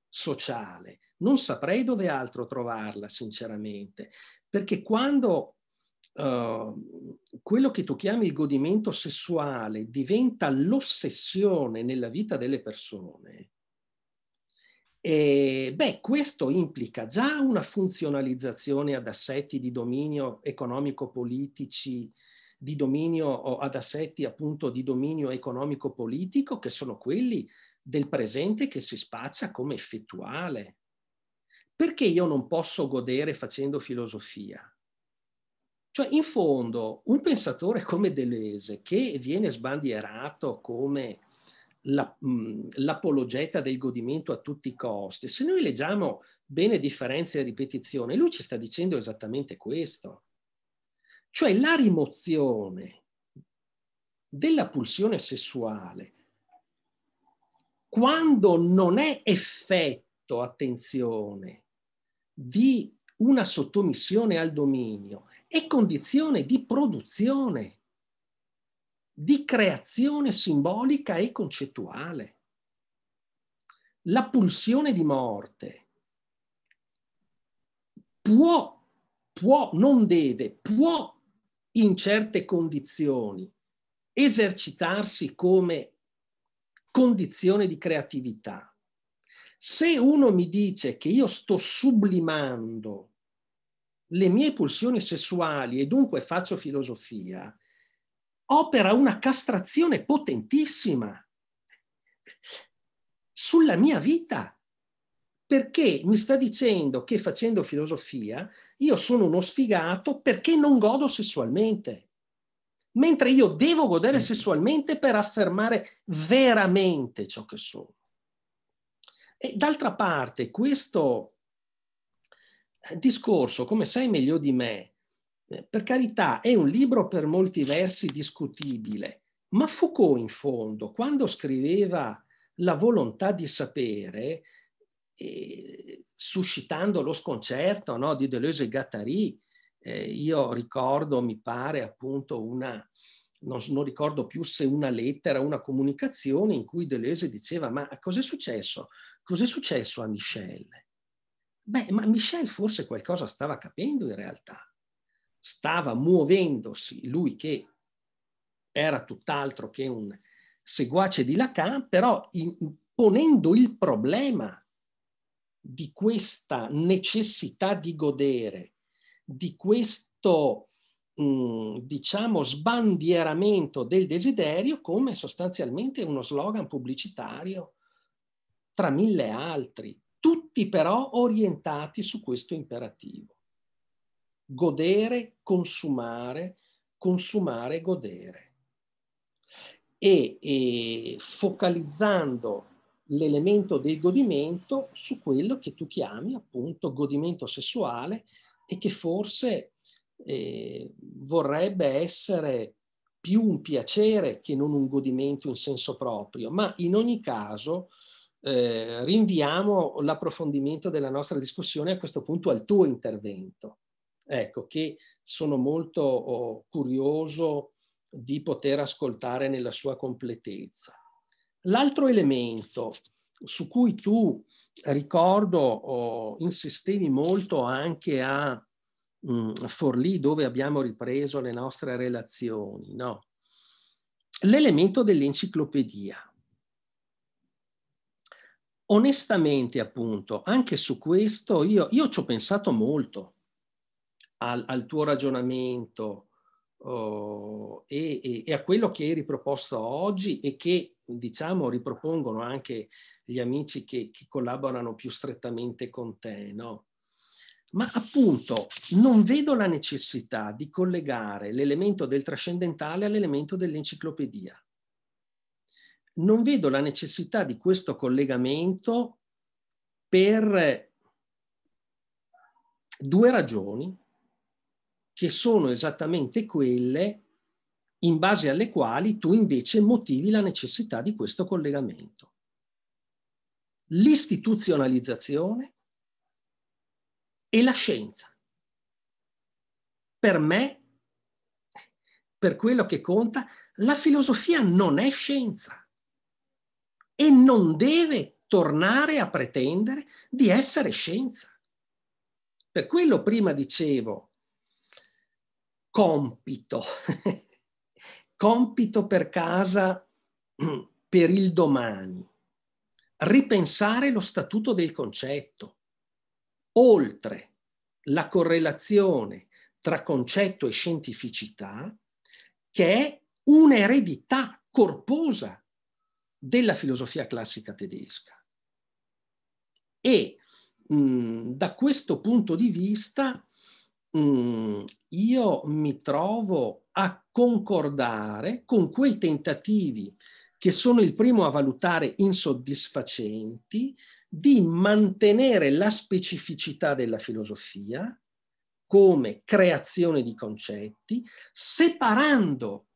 sociale, non saprei dove altro trovarla, sinceramente, perché quando uh, quello che tu chiami il godimento sessuale diventa l'ossessione nella vita delle persone, e, beh, questo implica già una funzionalizzazione ad assetti di dominio economico-politici, di dominio o ad assetti appunto di dominio economico-politico che sono quelli del presente che si spaccia come effettuale. Perché io non posso godere facendo filosofia? Cioè, in fondo, un pensatore come Deleuze, che viene sbandierato come la, l'apologeta del godimento a tutti i costi, se noi leggiamo bene differenze e ripetizione, lui ci sta dicendo esattamente questo. Cioè la rimozione della pulsione sessuale quando non è effetto, attenzione, di una sottomissione al dominio, è condizione di produzione di creazione simbolica e concettuale. La pulsione di morte può, può, non deve, può in certe condizioni esercitarsi come condizione di creatività. Se uno mi dice che io sto sublimando le mie pulsioni sessuali e dunque faccio filosofia, opera una castrazione potentissima sulla mia vita, perché mi sta dicendo che facendo filosofia io sono uno sfigato perché non godo sessualmente, mentre io devo godere mm. sessualmente per affermare veramente ciò che sono. E d'altra parte questo discorso, come sai meglio di me, eh, per carità, è un libro per molti versi discutibile, ma Foucault in fondo, quando scriveva La volontà di sapere, eh, suscitando lo sconcerto no, di Deleuze e Gattari, eh, io ricordo, mi pare appunto una, non, non, ricordo più se una lettera, una comunicazione in cui Deleuze diceva ma cos'è successo? Cos'è successo a Michel? Beh, ma Michel forse qualcosa stava capendo in realtà stava muovendosi, lui che era tutt'altro che un seguace di Lacan, però ponendo il problema di questa necessità di godere, di questo mm, diciamo sbandieramento del desiderio come sostanzialmente uno slogan pubblicitario tra mille altri, tutti però orientati su questo imperativo godere, consumare, consumare, godere. E, e focalizzando l'elemento del godimento su quello che tu chiami appunto godimento sessuale e che forse eh, vorrebbe essere più un piacere che non un godimento in senso proprio, ma in ogni caso eh, rinviamo l'approfondimento della nostra discussione a questo punto al tuo intervento ecco, che sono molto oh, curioso di poter ascoltare nella sua completezza. L'altro elemento su cui tu, ricordo, oh, insistevi molto anche a mm, Forlì, dove abbiamo ripreso le nostre relazioni, no? l'elemento dell'enciclopedia. Onestamente, appunto, anche su questo io, io ci ho pensato molto al, al tuo ragionamento oh, e, e, e, a quello che hai riproposto oggi e che diciamo ripropongono anche gli amici che, che collaborano più strettamente con te, no? Ma appunto non vedo la necessità di collegare l'elemento del trascendentale all'elemento dell'enciclopedia. Non vedo la necessità di questo collegamento per due ragioni che sono esattamente quelle in base alle quali tu invece motivi la necessità di questo collegamento. L'istituzionalizzazione e la scienza. Per me, per quello che conta, la filosofia non è scienza e non deve tornare a pretendere di essere scienza. Per quello prima dicevo compito, compito per casa per il domani, ripensare lo statuto del concetto, oltre la correlazione tra concetto e scientificità, che è un'eredità corposa della filosofia classica tedesca. E mh, da questo punto di vista Mm, io mi trovo a concordare con quei tentativi che sono il primo a valutare insoddisfacenti, di mantenere la specificità della filosofia come creazione di concetti, separando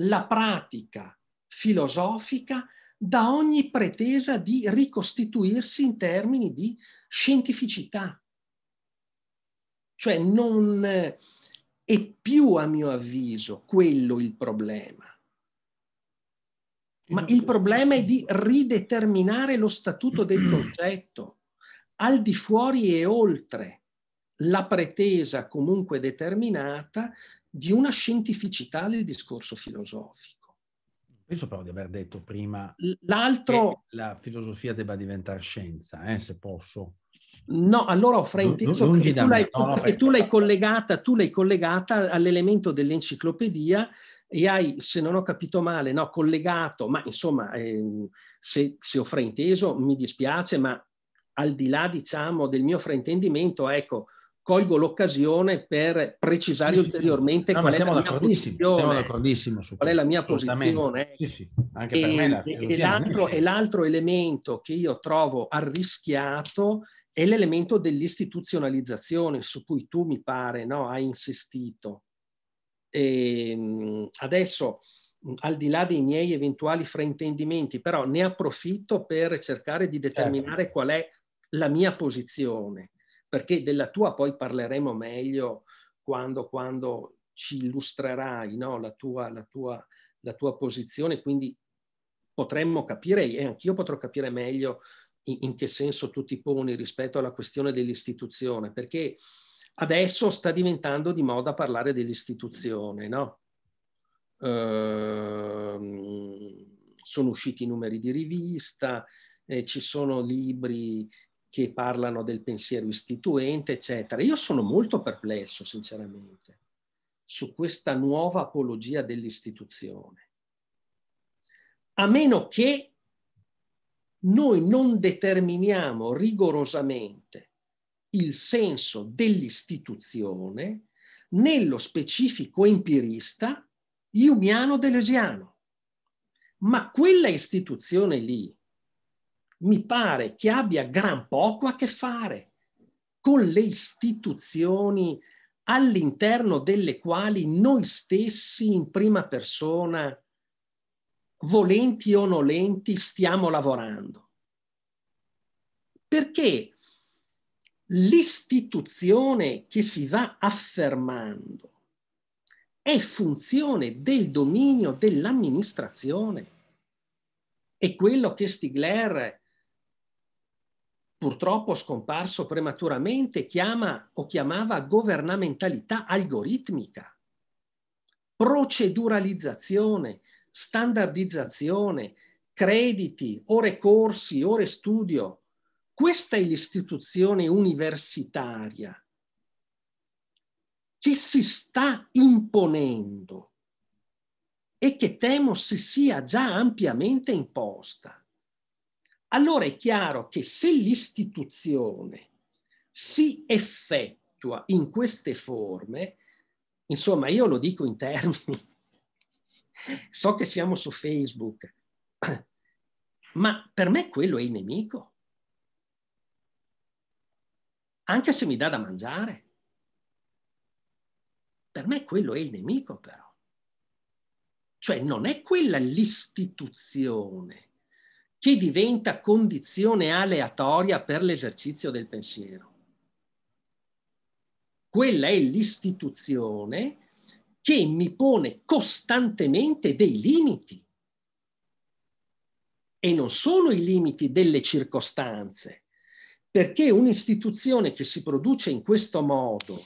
la pratica filosofica da ogni pretesa di ricostituirsi in termini di scientificità. Cioè non è più, a mio avviso, quello il problema. Ma il problema è di rideterminare lo statuto del concetto, al di fuori e oltre la pretesa comunque determinata di una scientificità del discorso filosofico. Penso però di aver detto prima L'altro... che la filosofia debba diventare scienza, eh, se posso. No, allora ho frainteso no, perché, tu l'hai, no, no, perché tu l'hai collegata, tu l'hai collegata all'elemento dell'enciclopedia e hai, se non ho capito male, no, collegato, ma insomma, eh, se, se, ho frainteso mi dispiace, ma al di là, diciamo, del mio fraintendimento, ecco, colgo l'occasione per precisare sì, ulteriormente no, qual, è siamo su qual è la mia posizione. Eh. Sì, sì. anche E, la, e, l'altro, e l'altro elemento che io trovo arrischiato è l'elemento dell'istituzionalizzazione su cui tu mi pare no, hai insistito. E ehm, adesso, al di là dei miei eventuali fraintendimenti, però ne approfitto per cercare di certo. determinare certo. qual è la mia posizione, perché della tua poi parleremo meglio quando, quando ci illustrerai no, la, tua, la, tua, la tua posizione, quindi potremmo capire, e anch'io potrò capire meglio in che senso tu ti poni rispetto alla questione dell'istituzione, perché adesso sta diventando di moda parlare dell'istituzione, no? Eh, sono usciti numeri di rivista, eh, ci sono libri che parlano del pensiero istituente, eccetera. Io sono molto perplesso, sinceramente, su questa nuova apologia dell'istituzione. A meno che noi non determiniamo rigorosamente il senso dell'istituzione nello specifico empirista iumiano delesiano. Ma quella istituzione lì mi pare che abbia gran poco a che fare con le istituzioni all'interno delle quali noi stessi in prima persona volenti o nolenti, stiamo lavorando. Perché l'istituzione che si va affermando è funzione del dominio dell'amministrazione. E quello che Stigler, purtroppo scomparso prematuramente, chiama o chiamava governamentalità algoritmica, proceduralizzazione, standardizzazione, crediti, ore corsi, ore studio. Questa è l'istituzione universitaria che si sta imponendo e che temo si sia già ampiamente imposta. Allora è chiaro che se l'istituzione si effettua in queste forme, insomma io lo dico in termini so che siamo su Facebook, ma per me quello è il nemico. Anche se mi dà da mangiare. Per me quello è il nemico però. Cioè non è quella l'istituzione che diventa condizione aleatoria per l'esercizio del pensiero. Quella è l'istituzione che mi pone costantemente dei limiti. E non sono i limiti delle circostanze, perché un'istituzione che si produce in questo modo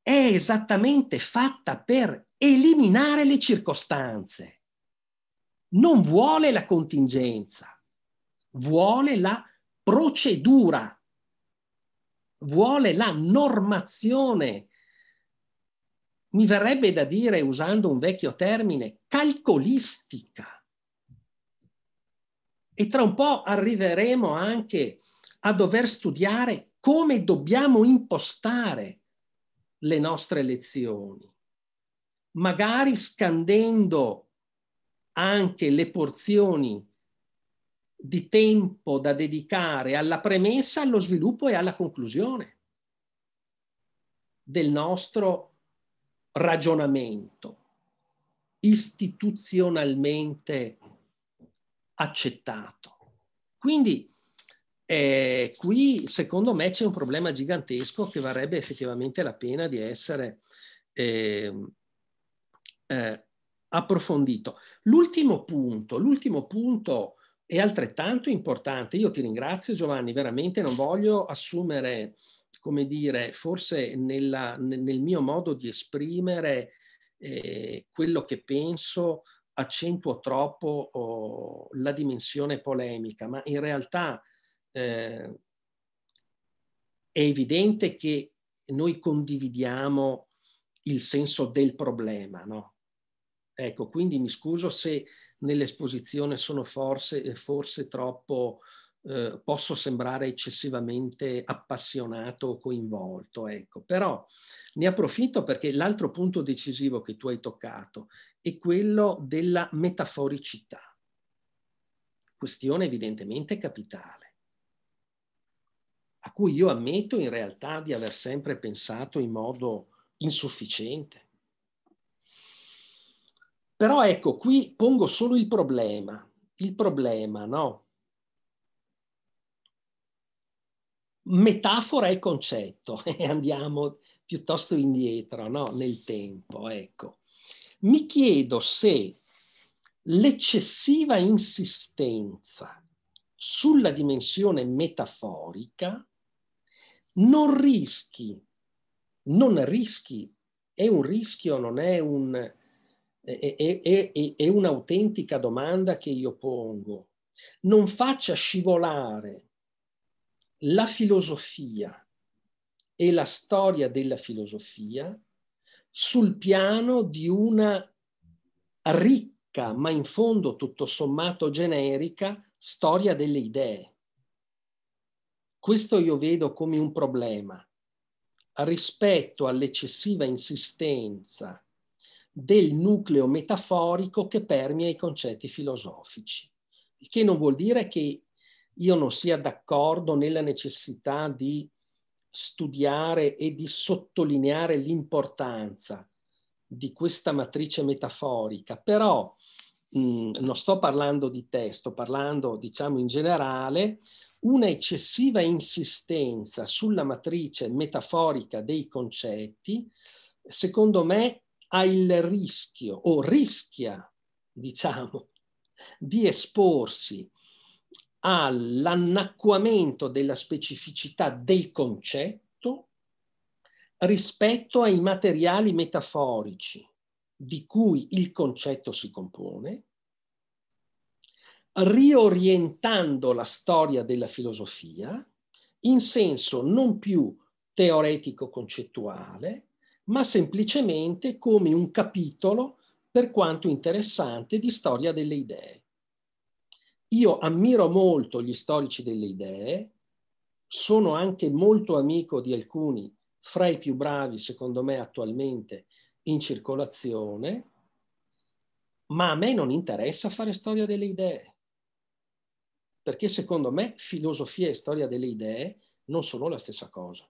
è esattamente fatta per eliminare le circostanze. Non vuole la contingenza, vuole la procedura, vuole la normazione mi verrebbe da dire, usando un vecchio termine, calcolistica. E tra un po' arriveremo anche a dover studiare come dobbiamo impostare le nostre lezioni, magari scandendo anche le porzioni di tempo da dedicare alla premessa, allo sviluppo e alla conclusione del nostro ragionamento istituzionalmente accettato. Quindi eh, qui secondo me c'è un problema gigantesco che varrebbe effettivamente la pena di essere eh, eh, approfondito. L'ultimo punto, l'ultimo punto è altrettanto importante. Io ti ringrazio Giovanni, veramente non voglio assumere come dire, forse nella, nel mio modo di esprimere eh, quello che penso accentuo troppo oh, la dimensione polemica, ma in realtà eh, è evidente che noi condividiamo il senso del problema, no? Ecco, quindi mi scuso se nell'esposizione sono forse, forse troppo eh, posso sembrare eccessivamente appassionato o coinvolto, ecco, però ne approfitto perché l'altro punto decisivo che tu hai toccato è quello della metaforicità, questione evidentemente capitale, a cui io ammetto in realtà di aver sempre pensato in modo insufficiente. Però ecco, qui pongo solo il problema, il problema, no? metafora e concetto, e andiamo piuttosto indietro no? nel tempo. Ecco. Mi chiedo se l'eccessiva insistenza sulla dimensione metaforica non rischi, non rischi, è un rischio, non è un... È, è, è, è un'autentica domanda che io pongo. Non faccia scivolare la filosofia e la storia della filosofia sul piano di una ricca, ma in fondo tutto sommato generica, storia delle idee. Questo io vedo come un problema rispetto all'eccessiva insistenza del nucleo metaforico che permea i concetti filosofici, il che non vuol dire che io non sia d'accordo nella necessità di studiare e di sottolineare l'importanza di questa matrice metaforica, però mh, mm, non sto parlando di te, sto parlando diciamo in generale, una eccessiva insistenza sulla matrice metaforica dei concetti, secondo me ha il rischio o rischia, diciamo, di esporsi all'annacquamento della specificità del concetto rispetto ai materiali metaforici di cui il concetto si compone, riorientando la storia della filosofia in senso non più teoretico-concettuale, ma semplicemente come un capitolo, per quanto interessante, di storia delle idee. Io ammiro molto gli storici delle idee, sono anche molto amico di alcuni fra i più bravi, secondo me, attualmente in circolazione, ma a me non interessa fare storia delle idee, perché secondo me filosofia e storia delle idee non sono la stessa cosa.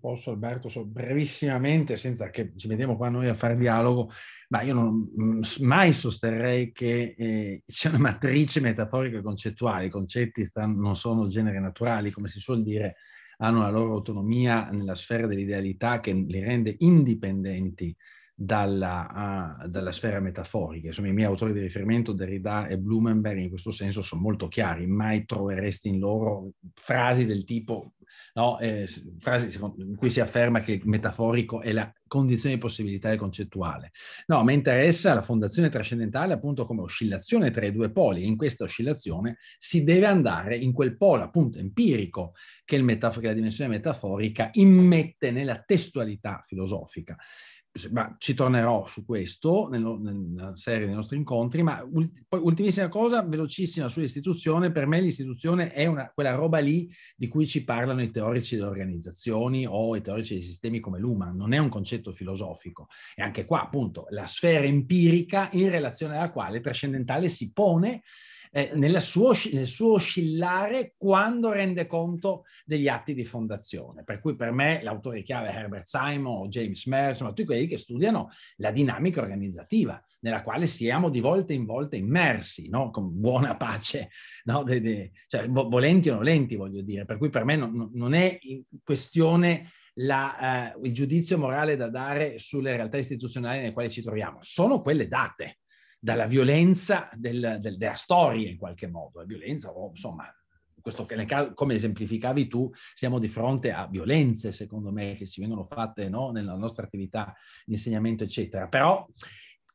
posso Alberto, so, brevissimamente, senza che ci mettiamo qua noi a fare dialogo, ma io non mm, mai sosterrei che eh, c'è una matrice metaforica e concettuale, i concetti stanno, non sono generi naturali, come si suol dire, hanno la loro autonomia nella sfera dell'idealità che li rende indipendenti dalla, uh, dalla, sfera metaforica. Insomma, i miei autori di riferimento, Derrida e Blumenberg, in questo senso sono molto chiari, mai troveresti in loro frasi del tipo, no, eh, frasi in cui si afferma che il metaforico è la condizione di possibilità del concettuale. No, mi interessa la fondazione trascendentale appunto come oscillazione tra i due poli e in questa oscillazione si deve andare in quel polo appunto empirico che, metaf- che la dimensione metaforica immette nella testualità filosofica ma ci tornerò su questo nel, nella serie dei nostri incontri, ma ulti, poi ultimissima cosa, velocissima sull'istituzione, per me l'istituzione è una, quella roba lì di cui ci parlano i teorici delle organizzazioni o i teorici dei sistemi come Luhmann, non è un concetto filosofico, e anche qua appunto la sfera empirica in relazione alla quale trascendentale si pone eh, suo, nel suo oscillare quando rende conto degli atti di fondazione. Per cui per me l'autore chiave è Herbert Simon o James Mer, insomma tutti quelli che studiano la dinamica organizzativa nella quale siamo di volta in volta immersi, no? con buona pace, no? de, de, cioè, vo, volenti o nolenti voglio dire. Per cui per me non, non è questione... La, eh, il giudizio morale da dare sulle realtà istituzionali nelle quali ci troviamo. Sono quelle date dalla violenza del, del, della storia in qualche modo, la violenza o insomma questo che caso, come esemplificavi tu, siamo di fronte a violenze, secondo me, che ci vengono fatte no, nella nostra attività di insegnamento, eccetera. Però,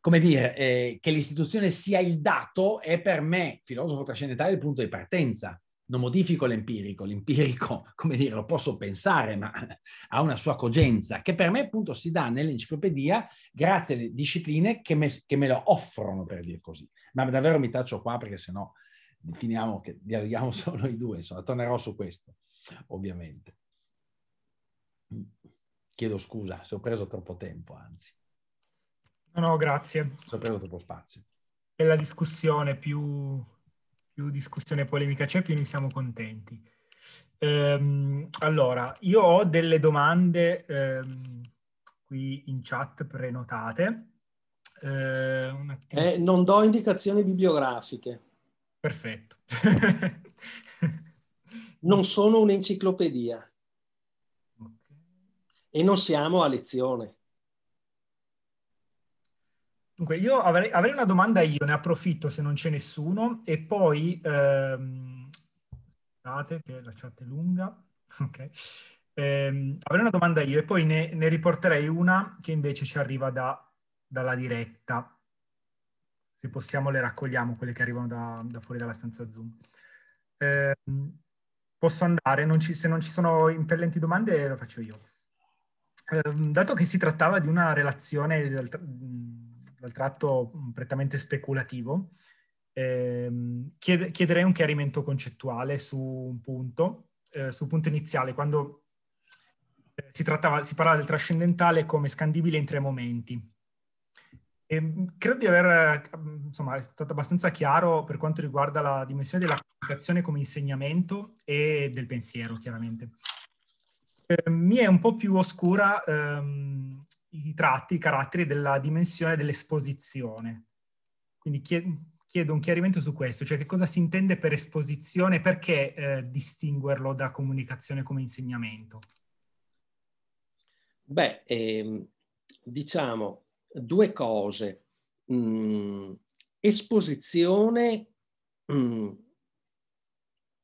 come dire, eh, che l'istituzione sia il dato è per me, filosofo trascendentale, il punto di partenza non modifico l'empirico, l'empirico, come dire, lo posso pensare, ma ha una sua cogenza, che per me appunto si dà nell'enciclopedia grazie alle discipline che me, che me, lo offrono, per dire così. Ma davvero mi taccio qua perché sennò finiamo che dialoghiamo solo i due, insomma, tornerò su questo, ovviamente. Chiedo scusa se ho preso troppo tempo, anzi. No, grazie. Se ho preso troppo spazio. Per la discussione più più discussione polemica c'è, più ne siamo contenti. Ehm, allora, io ho delle domande ehm, qui in chat prenotate. Ehm, eh, non do indicazioni bibliografiche. Perfetto. non sono un'enciclopedia. Okay. E non siamo a lezione. Dunque, io avrei, avrei, una domanda io, ne approfitto se non c'è nessuno, e poi... Ehm, scusate che la chat è lunga. Okay. Ehm, avrei una domanda io e poi ne, ne riporterei una che invece ci arriva da, dalla diretta. Se possiamo le raccogliamo, quelle che arrivano da, da fuori dalla stanza Zoom. Ehm, posso andare? Non ci, se non ci sono impellenti domande, lo faccio io. Ehm, dato che si trattava di una relazione dal tratto mm, prettamente speculativo, ehm, chied- chiederei un chiarimento concettuale su un punto, eh, sul punto iniziale, quando eh, si, trattava, si parlava del trascendentale come scandibile in tre momenti. E ehm, credo di aver, mm, insomma, è stato abbastanza chiaro per quanto riguarda la dimensione della comunicazione come insegnamento e del pensiero, chiaramente. Eh, mi è un po' più oscura ehm, i tratti, i caratteri della dimensione dell'esposizione. Quindi chiedo un chiarimento su questo, cioè che cosa si intende per esposizione e perché eh, distinguerlo da comunicazione come insegnamento? Beh, ehm, diciamo due cose. Mm, esposizione, mm,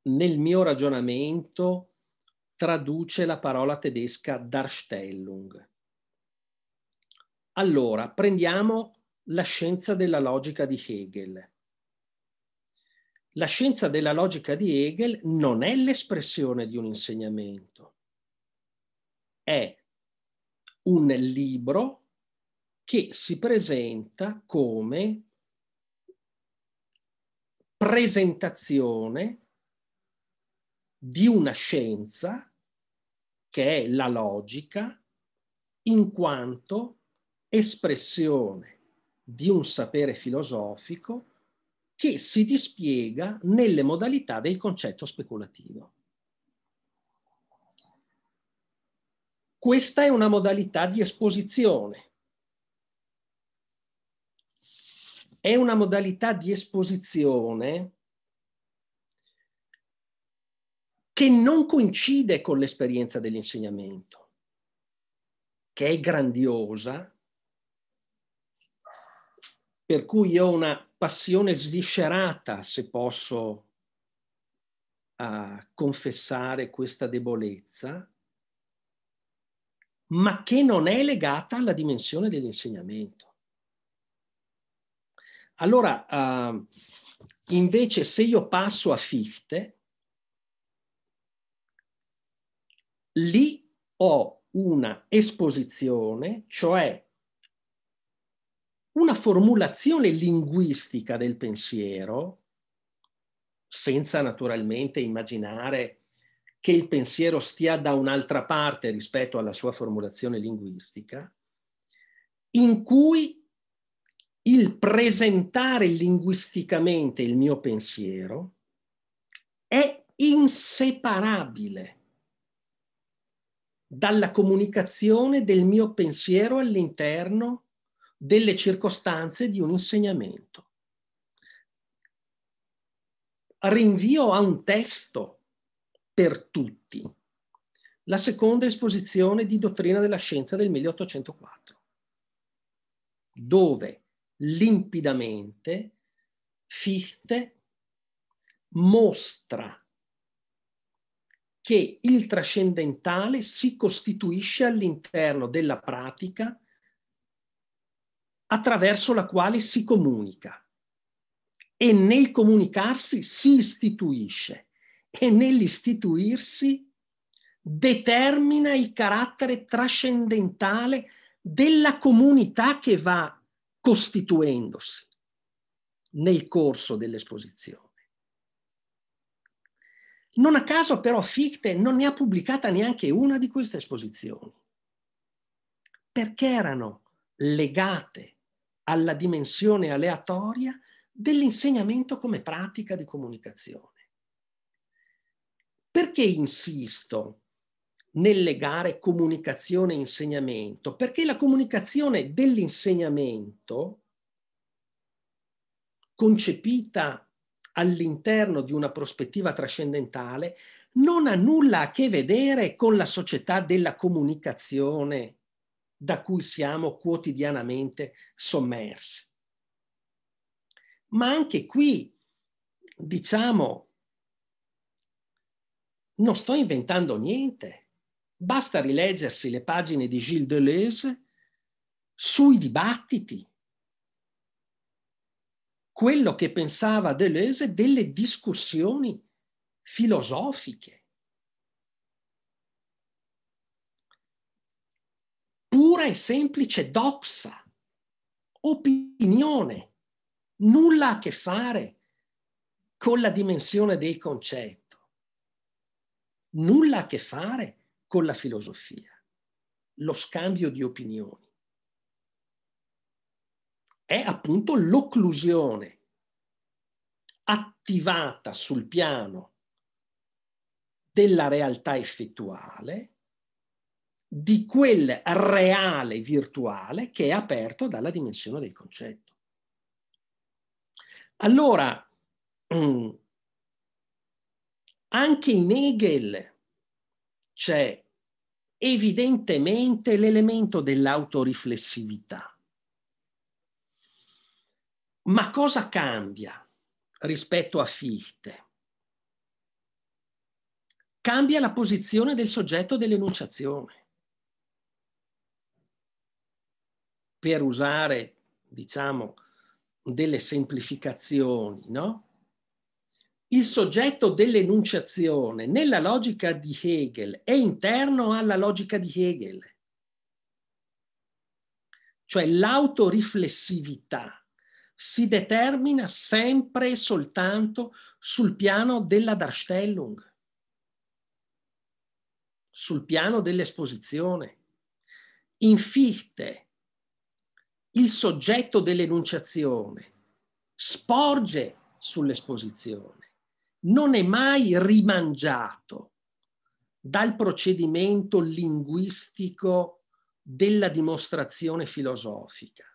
nel mio ragionamento, traduce la parola tedesca Darstellung allora, prendiamo la scienza della logica di Hegel. La scienza della logica di Hegel non è l'espressione di un insegnamento, è un libro che si presenta come presentazione di una scienza che è la logica in quanto espressione di un sapere filosofico che si dispiega nelle modalità del concetto speculativo. Questa è una modalità di esposizione. È una modalità di esposizione che non coincide con l'esperienza dell'insegnamento, che è grandiosa, per cui io ho una passione sviscerata, se posso uh, confessare questa debolezza, ma che non è legata alla dimensione dell'insegnamento. Allora, uh, invece, se io passo a Fichte, lì ho una esposizione, cioè una formulazione linguistica del pensiero, senza naturalmente immaginare che il pensiero stia da un'altra parte rispetto alla sua formulazione linguistica, in cui il presentare linguisticamente il mio pensiero è inseparabile dalla comunicazione del mio pensiero all'interno delle circostanze di un insegnamento. Rinvio a un testo per tutti, la seconda esposizione di dottrina della scienza del 1804, dove limpidamente Fichte mostra che il trascendentale si costituisce all'interno della pratica attraverso la quale si comunica e nel comunicarsi si istituisce e nell'istituirsi determina il carattere trascendentale della comunità che va costituendosi nel corso dell'esposizione. Non a caso però Fichte non ne ha pubblicata neanche una di queste esposizioni, perché erano legate alla dimensione aleatoria dell'insegnamento come pratica di comunicazione. Perché insisto nel legare comunicazione e insegnamento? Perché la comunicazione dell'insegnamento, concepita all'interno di una prospettiva trascendentale, non ha nulla a che vedere con la società della comunicazione da cui siamo quotidianamente sommersi. Ma anche qui, diciamo, non sto inventando niente, basta rileggersi le pagine di Gilles Deleuze sui dibattiti. Quello che pensava Deleuze delle discussioni filosofiche pura e semplice doxa, opinione, nulla a che fare con la dimensione del concetto, nulla a che fare con la filosofia, lo scambio di opinioni. È appunto l'occlusione attivata sul piano della realtà effettuale di quel reale virtuale che è aperto dalla dimensione del concetto. Allora, mm, anche in Hegel c'è evidentemente l'elemento dell'autoriflessività. Ma cosa cambia rispetto a Fichte? Cambia la posizione del soggetto dell'enunciazione. per usare, diciamo, delle semplificazioni, no? Il soggetto dell'enunciazione nella logica di Hegel è interno alla logica di Hegel, cioè l'autoriflessività si determina sempre e soltanto sul piano della Darstellung, sul piano dell'esposizione. In Fichte il soggetto dell'enunciazione sporge sull'esposizione, non è mai rimangiato dal procedimento linguistico della dimostrazione filosofica.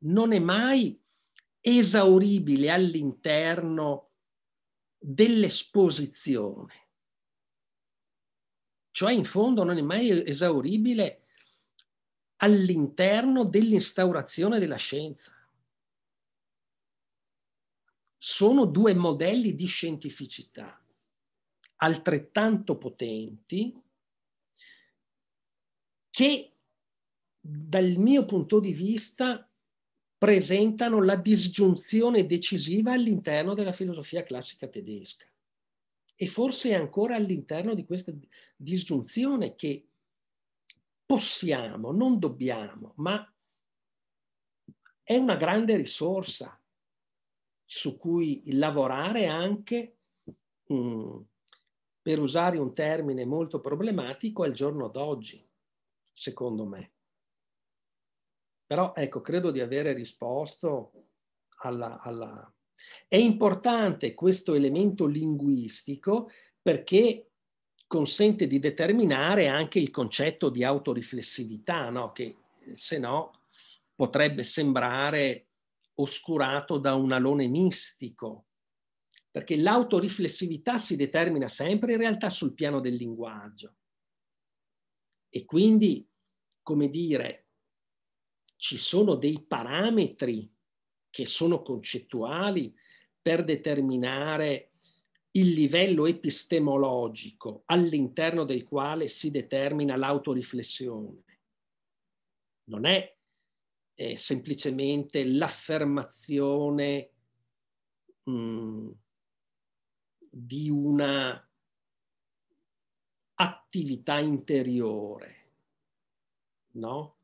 Non è mai esauribile all'interno dell'esposizione. Cioè, in fondo, non è mai esauribile all'interno dell'instaurazione della scienza. Sono due modelli di scientificità altrettanto potenti che dal mio punto di vista presentano la disgiunzione decisiva all'interno della filosofia classica tedesca e forse è ancora all'interno di questa disgiunzione che possiamo, non dobbiamo, ma è una grande risorsa su cui lavorare anche, mh, mm, per usare un termine molto problematico, al giorno d'oggi, secondo me. Però ecco, credo di avere risposto alla, alla... È importante questo elemento linguistico perché consente di determinare anche il concetto di autoriflessività, no? che eh, se no potrebbe sembrare oscurato da un alone mistico, perché l'autoriflessività si determina sempre in realtà sul piano del linguaggio. E quindi, come dire, ci sono dei parametri che sono concettuali per determinare il livello epistemologico all'interno del quale si determina l'autoriflessione. Non è, è semplicemente l'affermazione di una attività interiore, no?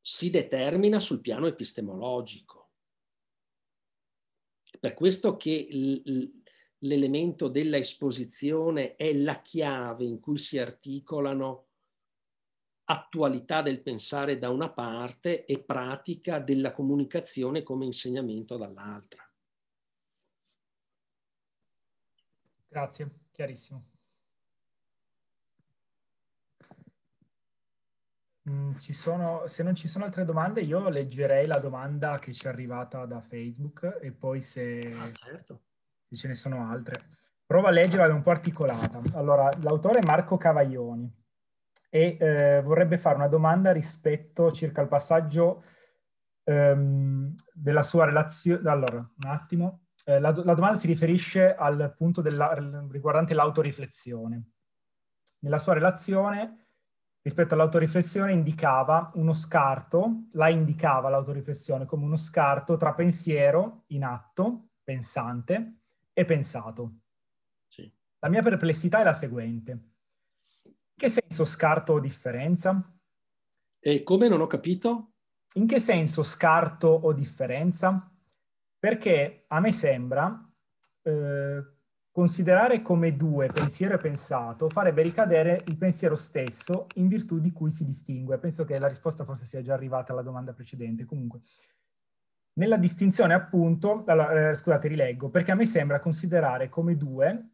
Si determina sul piano epistemologico per questo che l'elemento della esposizione è la chiave in cui si articolano attualità del pensare da una parte e pratica della comunicazione come insegnamento dall'altra. Grazie, chiarissimo. Mm, sono, se non ci sono altre domande, io leggerei la domanda che ci è arrivata da Facebook e poi se, ah, certo. se ce ne sono altre. Prova a leggerla, è un po' articolata. Allora, l'autore è Marco Cavaglioni e eh, vorrebbe fare una domanda rispetto circa il passaggio ehm, della sua relazione. Allora, un attimo. Eh, la, la, domanda si riferisce al punto della, riguardante l'autoriflessione. Nella sua relazione rispetto all'autoriflessione indicava uno scarto, la indicava l'autoriflessione come uno scarto tra pensiero in atto, pensante, e pensato. Sì. La mia perplessità è la seguente. In Che senso scarto o differenza? E come non ho capito? In che senso scarto o differenza? Perché a me sembra eh, Considerare come due pensiero e pensato farebbe ricadere il pensiero stesso in virtù di cui si distingue. Penso che la risposta forse sia già arrivata alla domanda precedente. Comunque, nella distinzione appunto, allora, eh, scusate, rileggo, perché a me sembra considerare come due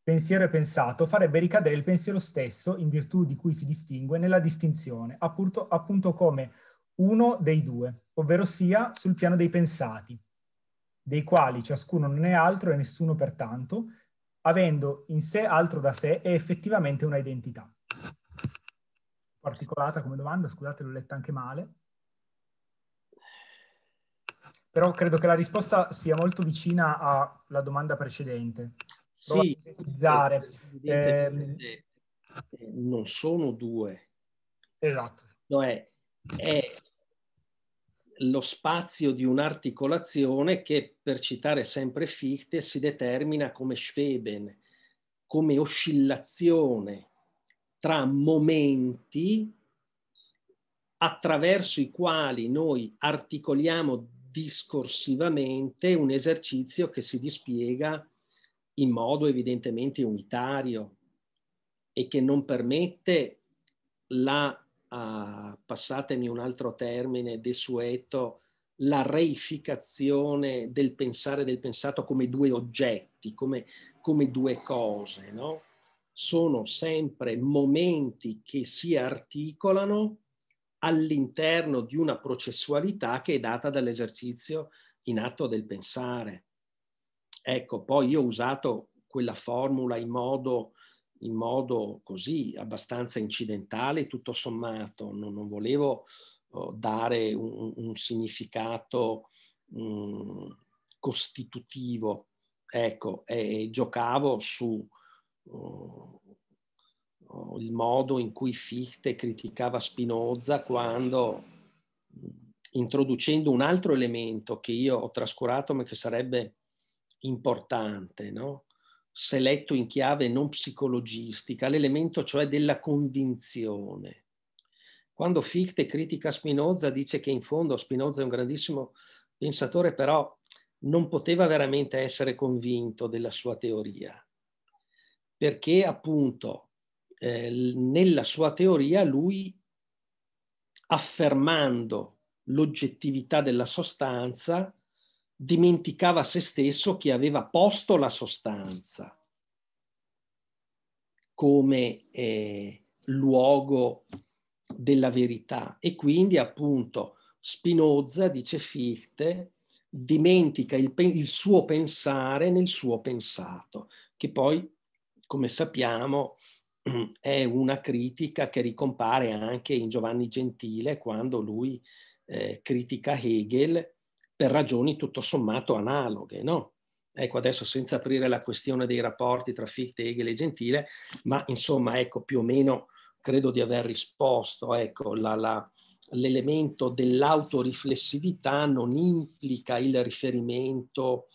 pensiero e pensato farebbe ricadere il pensiero stesso in virtù di cui si distingue nella distinzione, appunto, appunto come uno dei due, ovvero sia sul piano dei pensati dei quali ciascuno non è altro e nessuno pertanto, avendo in sé altro da sé e effettivamente una identità. Particolata come domanda, scusate, l'ho letta anche male. Però credo che la risposta sia molto vicina alla domanda precedente. Prova sì, eh, non sono due. Esatto. No, cioè, è, è lo spazio di un'articolazione che, per citare sempre Fichte, si determina come Schweben, come oscillazione tra momenti attraverso i quali noi articoliamo discorsivamente un esercizio che si dispiega in modo evidentemente unitario e che non permette la a, passatemi un altro termine desueto, la reificazione del pensare e del pensato come due oggetti, come, come due cose, no? Sono sempre momenti che si articolano all'interno di una processualità che è data dall'esercizio in atto del pensare. Ecco, poi io ho usato quella formula in modo in modo così abbastanza incidentale, tutto sommato, non, non volevo oh, dare un, un significato um, costitutivo, ecco, e giocavo su oh, oh, il modo in cui Fichte criticava Spinoza quando mm, introducendo un altro elemento che io ho trascurato ma che sarebbe importante, no? se letto in chiave non psicologistica, l'elemento cioè della convinzione. Quando Fichte critica Spinoza dice che in fondo Spinoza è un grandissimo pensatore, però non poteva veramente essere convinto della sua teoria, perché appunto eh, nella sua teoria lui, affermando l'oggettività della sostanza, dimenticava se stesso che aveva posto la sostanza come eh, luogo della verità e quindi appunto Spinoza, dice Fichte, dimentica il, il suo pensare nel suo pensato, che poi, come sappiamo, è una critica che ricompare anche in Giovanni Gentile quando lui eh, critica Hegel per ragioni tutto sommato analoghe, no? Ecco, adesso senza aprire la questione dei rapporti tra Fichte, Hegel e Gentile, ma insomma, ecco, più o meno credo di aver risposto, ecco, la, la, l'elemento dell'autoriflessività non implica il riferimento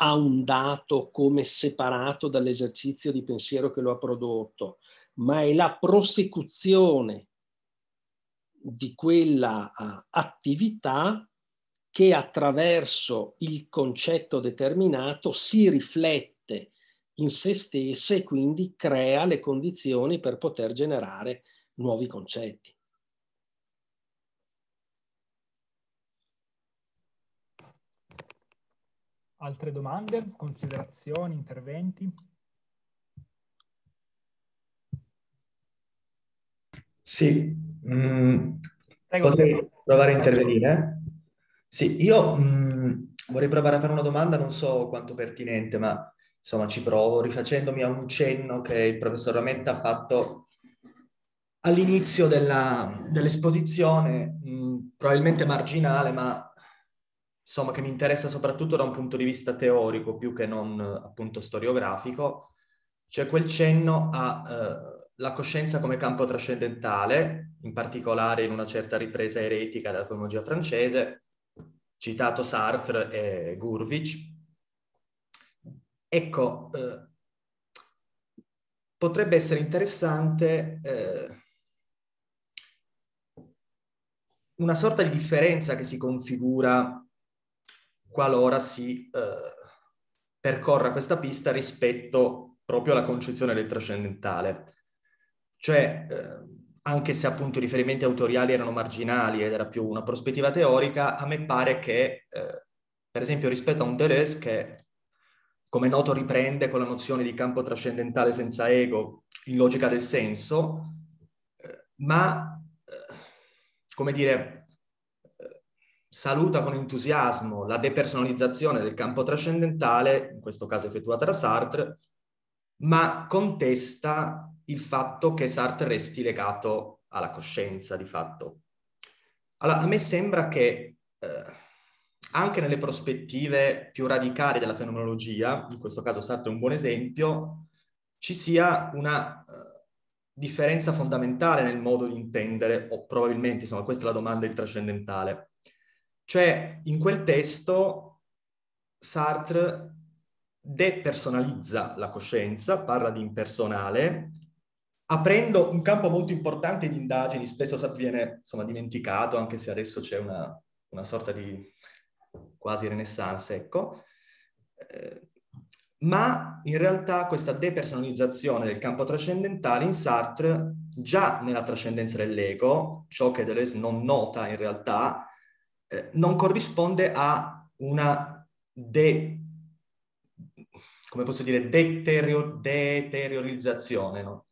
a un dato come separato dall'esercizio di pensiero che lo ha prodotto, ma è la prosecuzione di quella uh, attività che attraverso il concetto determinato si riflette in se stessa e quindi crea le condizioni per poter generare nuovi concetti. Altre domande, considerazioni, interventi? Sì, Mm, Prego, potrei prego. provare a intervenire? Sì, io mh, mm, vorrei provare a fare una domanda, non so quanto pertinente, ma insomma ci provo, rifacendomi a un cenno che il professor Rametta ha fatto all'inizio della, dell'esposizione, mh, mm, probabilmente marginale, ma insomma che mi interessa soprattutto da un punto di vista teorico più che non appunto storiografico, cioè quel cenno a... Eh, la coscienza come campo trascendentale, in particolare in una certa ripresa eretica della fenomenologia francese, citato Sartre e Gurvich. Ecco, eh, potrebbe essere interessante eh, una sorta di differenza che si configura qualora si eh, percorra questa pista rispetto proprio alla concezione del trascendentale. Cioè, eh, anche se appunto i riferimenti autoriali erano marginali ed era più una prospettiva teorica, a me pare che, eh, per esempio, rispetto a un Deleuze che, come noto, riprende con la nozione di campo trascendentale senza ego in logica del senso, eh, ma, eh, come dire, eh, saluta con entusiasmo la depersonalizzazione del campo trascendentale, in questo caso effettuata da Sartre, ma contesta il fatto che Sartre resti legato alla coscienza di fatto. Allora, a me sembra che eh, anche nelle prospettive più radicali della fenomenologia, in questo caso Sartre è un buon esempio, ci sia una eh, differenza fondamentale nel modo di intendere, o probabilmente, insomma, questa è la domanda, il trascendentale. Cioè, in quel testo Sartre depersonalizza la coscienza, parla di impersonale, aprendo un campo molto importante di indagini, spesso viene insomma, dimenticato, anche se adesso c'è una, una sorta di quasi renaissance, ecco. Eh, ma in realtà questa depersonalizzazione del campo trascendentale in Sartre, già nella trascendenza dell'ego, ciò che Deleuze non nota in realtà, eh, non corrisponde a una de, come posso dire, deteriorizzazione, no?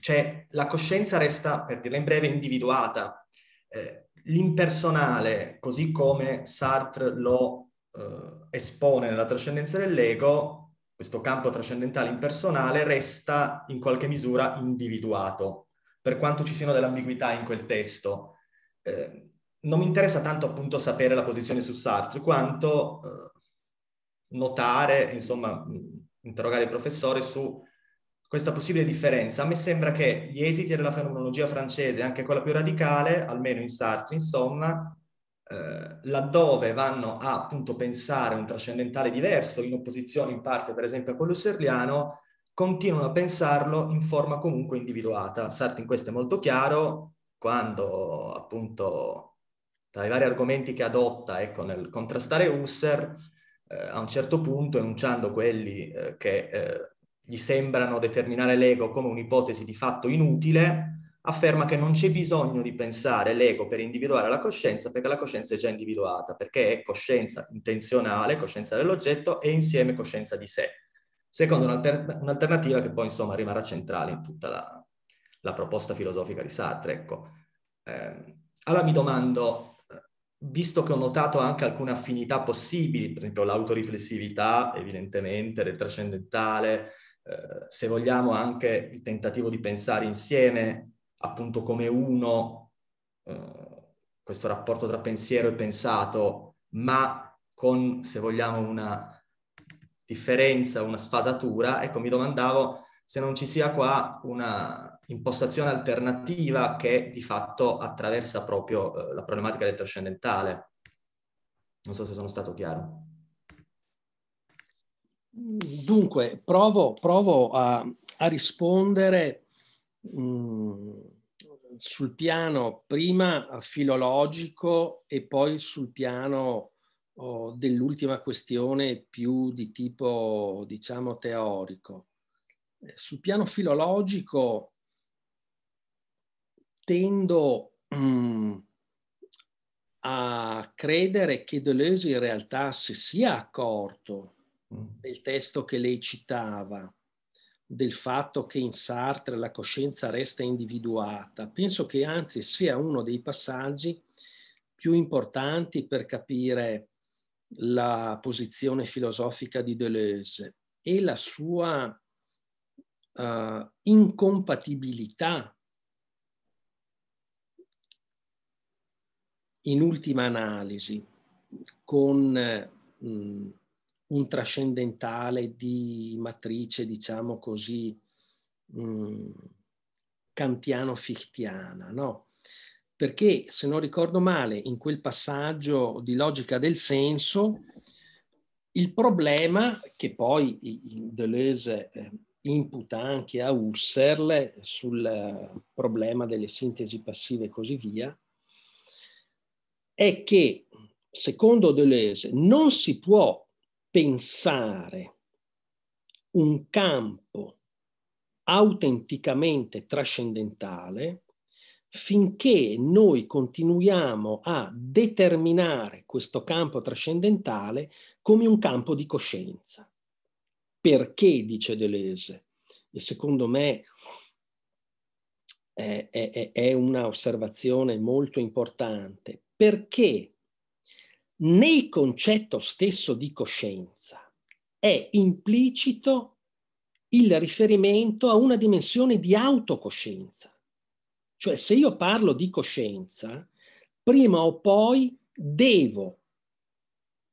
cioè la coscienza resta, per dirla in breve, individuata. Eh, l'impersonale, così come Sartre lo eh, espone nella trascendenza dell'ego, questo campo trascendentale impersonale resta in qualche misura individuato, per quanto ci siano delle ambiguità in quel testo. Eh, non mi interessa tanto appunto sapere la posizione su Sartre, quanto eh, notare, insomma, interrogare il professore su questa possibile differenza. A me sembra che gli esiti della fenomenologia francese, anche quella più radicale, almeno in Sartre, insomma, eh, laddove vanno a appunto pensare un trascendentale diverso, in opposizione in parte per esempio a quello serliano, continuano a pensarlo in forma comunque individuata. Sartre in questo è molto chiaro, quando appunto tra i vari argomenti che adotta ecco, nel contrastare Husserl, eh, a un certo punto, enunciando quelli eh, che eh, gli sembrano determinare l'ego come un'ipotesi di fatto inutile, afferma che non c'è bisogno di pensare l'ego per individuare la coscienza perché la coscienza è già individuata, perché è coscienza intenzionale, coscienza dell'oggetto e insieme coscienza di sé, secondo un'alter- un'alternativa che poi insomma rimarrà centrale in tutta la, la proposta filosofica di Sartre. Ecco. Eh, allora mi domando, visto che ho notato anche alcune affinità possibili, per esempio l'autoriflessività evidentemente, del trascendentale, eh, se vogliamo anche il tentativo di pensare insieme, appunto come uno, eh, questo rapporto tra pensiero e pensato, ma con, se vogliamo, una differenza, una sfasatura, ecco mi domandavo se non ci sia qua una impostazione alternativa che di fatto attraversa proprio eh, la problematica del trascendentale. Non so se sono stato chiaro. Dunque, provo, provo a, a, rispondere mh, mm, sul piano prima filologico e poi sul piano oh, dell'ultima questione più di tipo, diciamo, teorico. Eh, sul piano filologico tendo mh, mm, a credere che Deleuze in realtà si sia accorto Mm. del testo che lei citava, del fatto che in Sartre la coscienza resta individuata, penso che anzi sia uno dei passaggi più importanti per capire la posizione filosofica di Deleuze e la sua uh, incompatibilità in ultima analisi con eh, mh, un trascendentale di matrice, diciamo così, mm, kantiano-fichtiana, no? Perché, se non ricordo male, in quel passaggio di logica del senso, il problema che poi Deleuze eh, imputa anche a Husserl sul problema delle sintesi passive e così via, è che, secondo Deleuze, non si può pensare un campo autenticamente trascendentale finché noi continuiamo a determinare questo campo trascendentale come un campo di coscienza. Perché, dice Deleuze, e secondo me è, è, è una osservazione molto importante, perché nel concetto stesso di coscienza è implicito il riferimento a una dimensione di autocoscienza. Cioè se io parlo di coscienza, prima o poi devo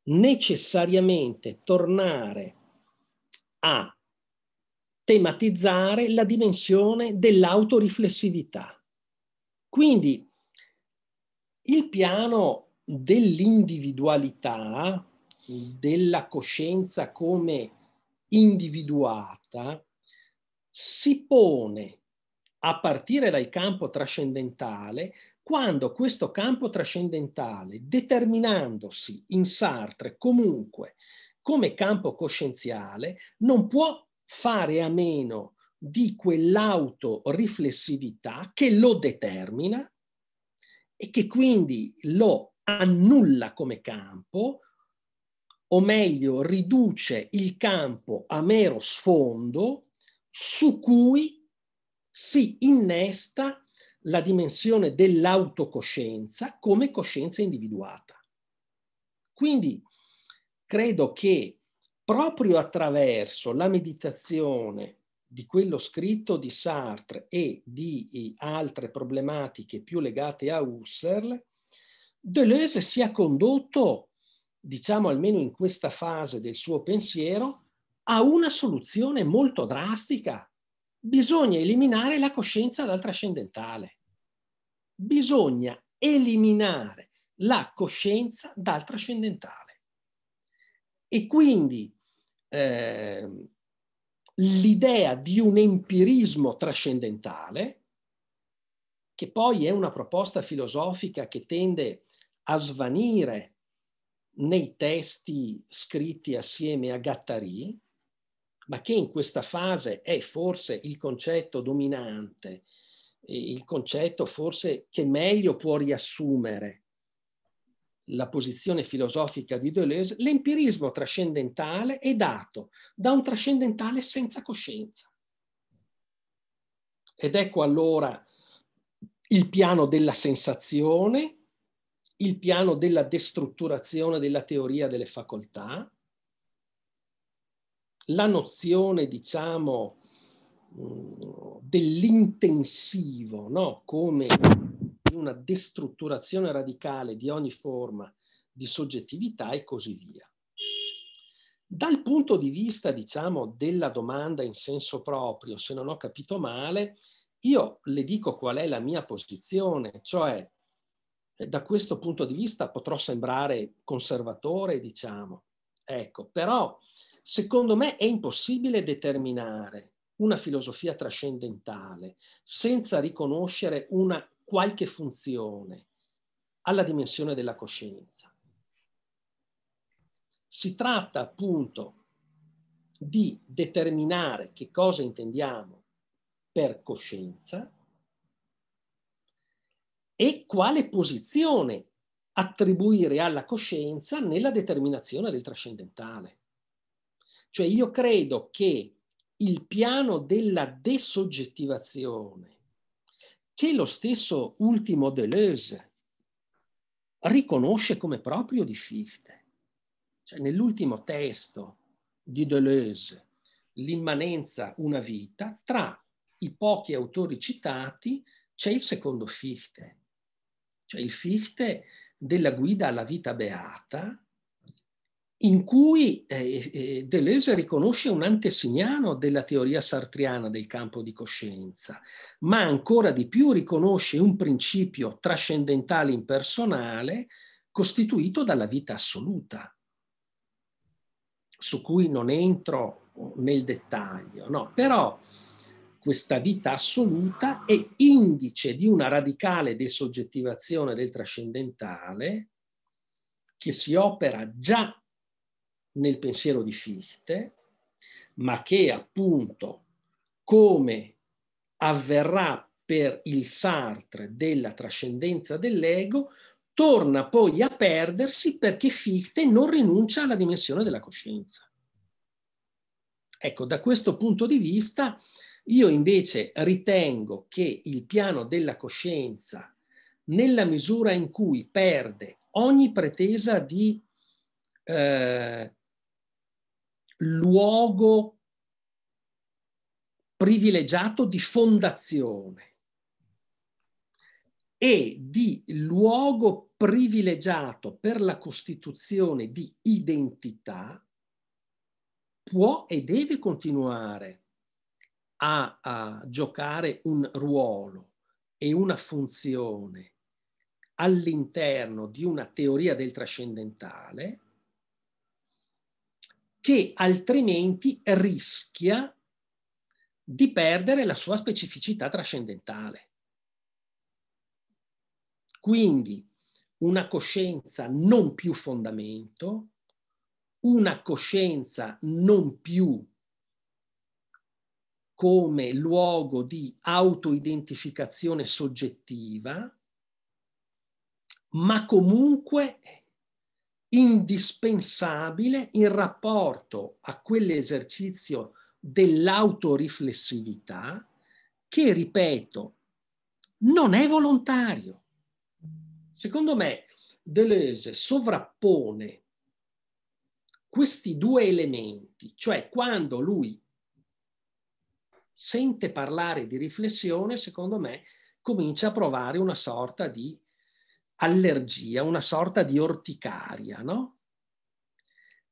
necessariamente tornare a tematizzare la dimensione dell'autoriflessività. Quindi il piano dell'individualità, della coscienza come individuata, si pone a partire dal campo trascendentale quando questo campo trascendentale, determinandosi in Sartre comunque come campo coscienziale, non può fare a meno di quell'autoriflessività che lo determina e che quindi lo annulla come campo, o meglio riduce il campo a mero sfondo su cui si innesta la dimensione dell'autocoscienza come coscienza individuata. Quindi credo che proprio attraverso la meditazione di quello scritto di Sartre e di eh, altre problematiche più legate a Husserl, Deleuze si è condotto, diciamo almeno in questa fase del suo pensiero, a una soluzione molto drastica. Bisogna eliminare la coscienza dal trascendentale. Bisogna eliminare la coscienza dal trascendentale. E quindi eh, l'idea di un empirismo trascendentale, che poi è una proposta filosofica che tende a svanire nei testi scritti assieme a Gattari, ma che in questa fase è forse il concetto dominante, il concetto forse che meglio può riassumere la posizione filosofica di Deleuze, l'empirismo trascendentale è dato da un trascendentale senza coscienza. Ed ecco allora il piano della sensazione, il piano della destrutturazione della teoria delle facoltà, la nozione, diciamo, mm, dell'intensivo, no? come una destrutturazione radicale di ogni forma di soggettività e così via. Dal punto di vista, diciamo, della domanda in senso proprio, se non ho capito male, io le dico qual è la mia posizione, cioè da questo punto di vista potrò sembrare conservatore, diciamo, ecco, però secondo me è impossibile determinare una filosofia trascendentale senza riconoscere una qualche funzione alla dimensione della coscienza. Si tratta appunto di determinare che cosa intendiamo per coscienza e quale posizione attribuire alla coscienza nella determinazione del trascendentale. Cioè io credo che il piano della desoggettivazione che lo stesso ultimo Deleuze riconosce come proprio di Fichte. Cioè, nell'ultimo testo di Deleuze, L'immanenza una vita, tra i pochi autori citati c'è il secondo Fichte cioè il Fichte della guida alla vita beata, in cui eh, eh, Deleuze riconosce un antesignano della teoria sartriana del campo di coscienza, ma ancora di più riconosce un principio trascendentale impersonale costituito dalla vita assoluta, su cui non entro nel dettaglio, no? però questa vita assoluta è indice di una radicale desoggettivazione del trascendentale che si opera già nel pensiero di Fichte, ma che appunto come avverrà per il Sartre della trascendenza dell'ego, torna poi a perdersi perché Fichte non rinuncia alla dimensione della coscienza. Ecco, da questo punto di vista io invece ritengo che il piano della coscienza, nella misura in cui perde ogni pretesa di eh, luogo privilegiato di fondazione e di luogo privilegiato per la costituzione di identità, può e deve continuare a, a giocare un ruolo e una funzione all'interno di una teoria del trascendentale che altrimenti rischia di perdere la sua specificità trascendentale. Quindi una coscienza non più fondamento, una coscienza non più come luogo di autoidentificazione soggettiva, ma comunque indispensabile in rapporto a quell'esercizio dell'autoriflessività che, ripeto, non è volontario. Secondo me Deleuze sovrappone questi due elementi, cioè quando lui sente parlare di riflessione, secondo me, comincia a provare una sorta di allergia, una sorta di orticaria, no?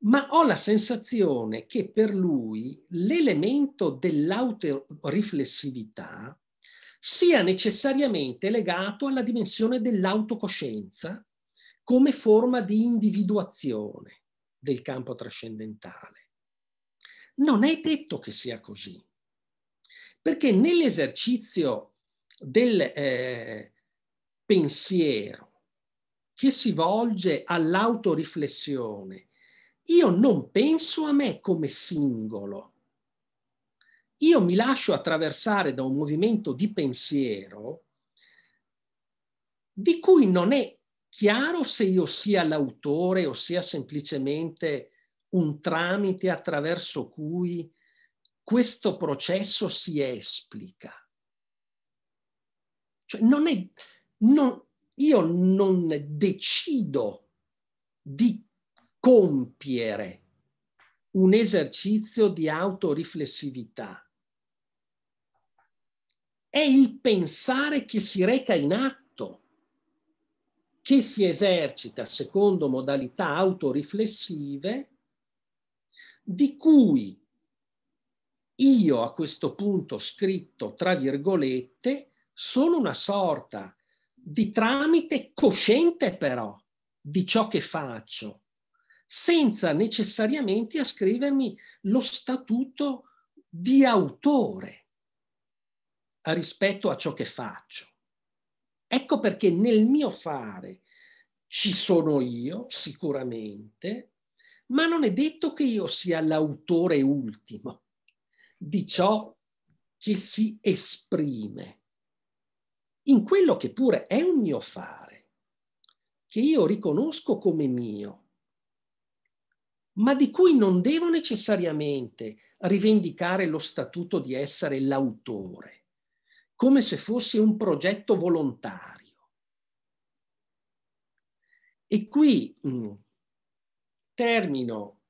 Ma ho la sensazione che per lui l'elemento dell'autoriflessività sia necessariamente legato alla dimensione dell'autocoscienza come forma di individuazione del campo trascendentale. Non è detto che sia così. Perché nell'esercizio del eh, pensiero che si volge all'autoriflessione, io non penso a me come singolo. Io mi lascio attraversare da un movimento di pensiero di cui non è chiaro se io sia l'autore o sia semplicemente un tramite attraverso cui questo processo si esplica. Cioè non è, non, io non decido di compiere un esercizio di autoriflessività. È il pensare che si reca in atto, che si esercita secondo modalità autoriflessive, di cui io a questo punto scritto tra virgolette sono una sorta di tramite cosciente però di ciò che faccio, senza necessariamente ascrivermi lo statuto di autore rispetto a ciò che faccio. Ecco perché nel mio fare ci sono io sicuramente, ma non è detto che io sia l'autore ultimo di ciò che si esprime in quello che pure è un mio fare, che io riconosco come mio, ma di cui non devo necessariamente rivendicare lo statuto di essere l'autore, come se fosse un progetto volontario. E qui mh, mm, termino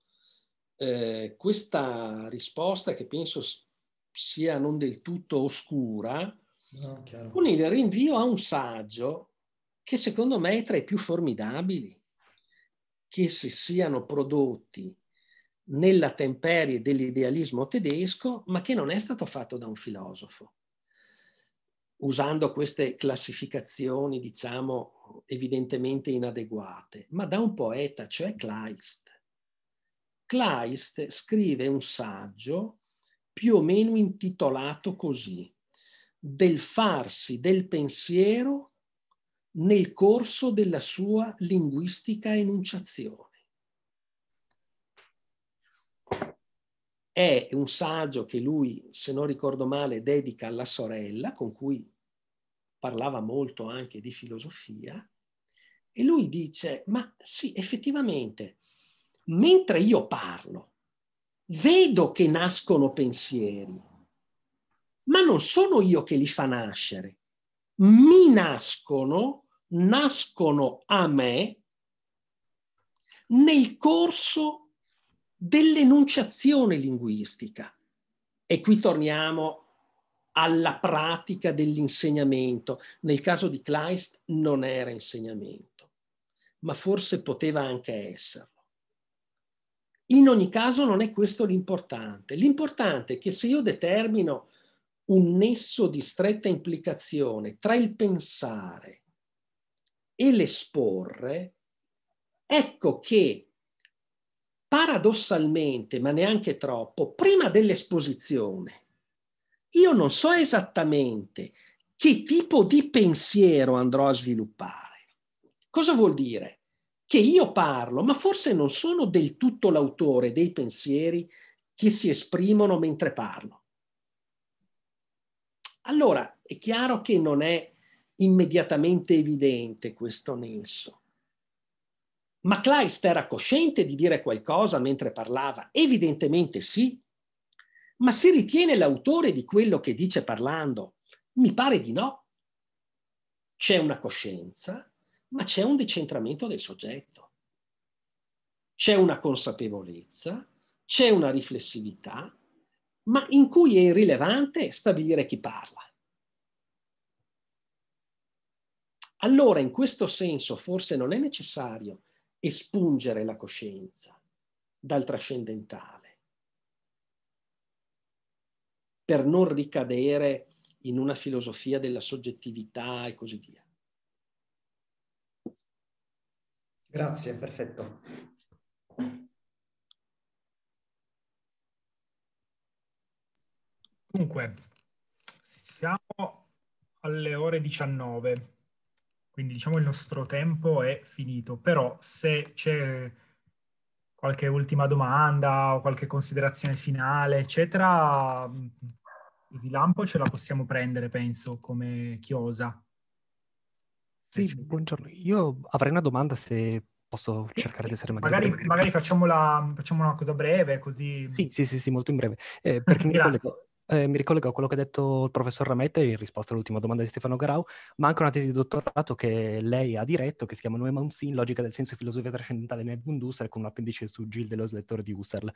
eh, questa risposta che penso sia non del tutto oscura, no, con il rinvio a un saggio che secondo me è tra i più formidabili che si siano prodotti nella temperie dell'idealismo tedesco, ma che non è stato fatto da un filosofo. Usando queste classificazioni, diciamo, evidentemente inadeguate, ma da un poeta, cioè Kleist. Kleist scrive un saggio più o meno intitolato così, del farsi del pensiero nel corso della sua linguistica enunciazione. È un saggio che lui, se non ricordo male, dedica alla sorella, con cui parlava molto anche di filosofia, e lui dice, ma sì, effettivamente, mentre io parlo, vedo che nascono pensieri, ma non sono io che li fa nascere. Mi nascono, nascono a me nel corso dell'enunciazione linguistica. E qui torniamo alla pratica dell'insegnamento. Nel caso di Kleist non era insegnamento, ma forse poteva anche essere. In ogni caso non è questo l'importante. L'importante è che se io determino un nesso di stretta implicazione tra il pensare e l'esporre, ecco che paradossalmente, ma neanche troppo, prima dell'esposizione, io non so esattamente che tipo di pensiero andrò a sviluppare. Cosa vuol dire? che io parlo, ma forse non sono del tutto l'autore dei pensieri che si esprimono mentre parlo. Allora è chiaro che non è immediatamente evidente questo nesso. Ma Kleist era cosciente di dire qualcosa mentre parlava? Evidentemente sì. Ma si ritiene l'autore di quello che dice parlando? Mi pare di no. C'è una coscienza, ma c'è un decentramento del soggetto. C'è una consapevolezza, c'è una riflessività, ma in cui è irrilevante stabilire chi parla. Allora, in questo senso, forse non è necessario espungere la coscienza dal trascendentale per non ricadere in una filosofia della soggettività e così via. Grazie, perfetto. Dunque, siamo alle ore 19, quindi diciamo il nostro tempo è finito, però se c'è qualche ultima domanda o qualche considerazione finale, eccetera, il lampo ce la possiamo prendere, penso, come chiosa. Sì, sì, buongiorno. Io avrei una domanda se posso sì, cercare di essere magari... Magari, magari facciamola, facciamo una cosa breve, così... Sì, sì, sì, sì molto in breve. Eh, perché mi ricollego, eh, mi ricollego, a quello che ha detto il professor Rametta in risposta all'ultima domanda di Stefano Garau, ma anche una tesi di dottorato che lei ha diretto, che si chiama Noé Maunsin, Logica del senso e filosofia trascendentale nel Bundusser, con un appendice su Gilles dello lettore di Husserl,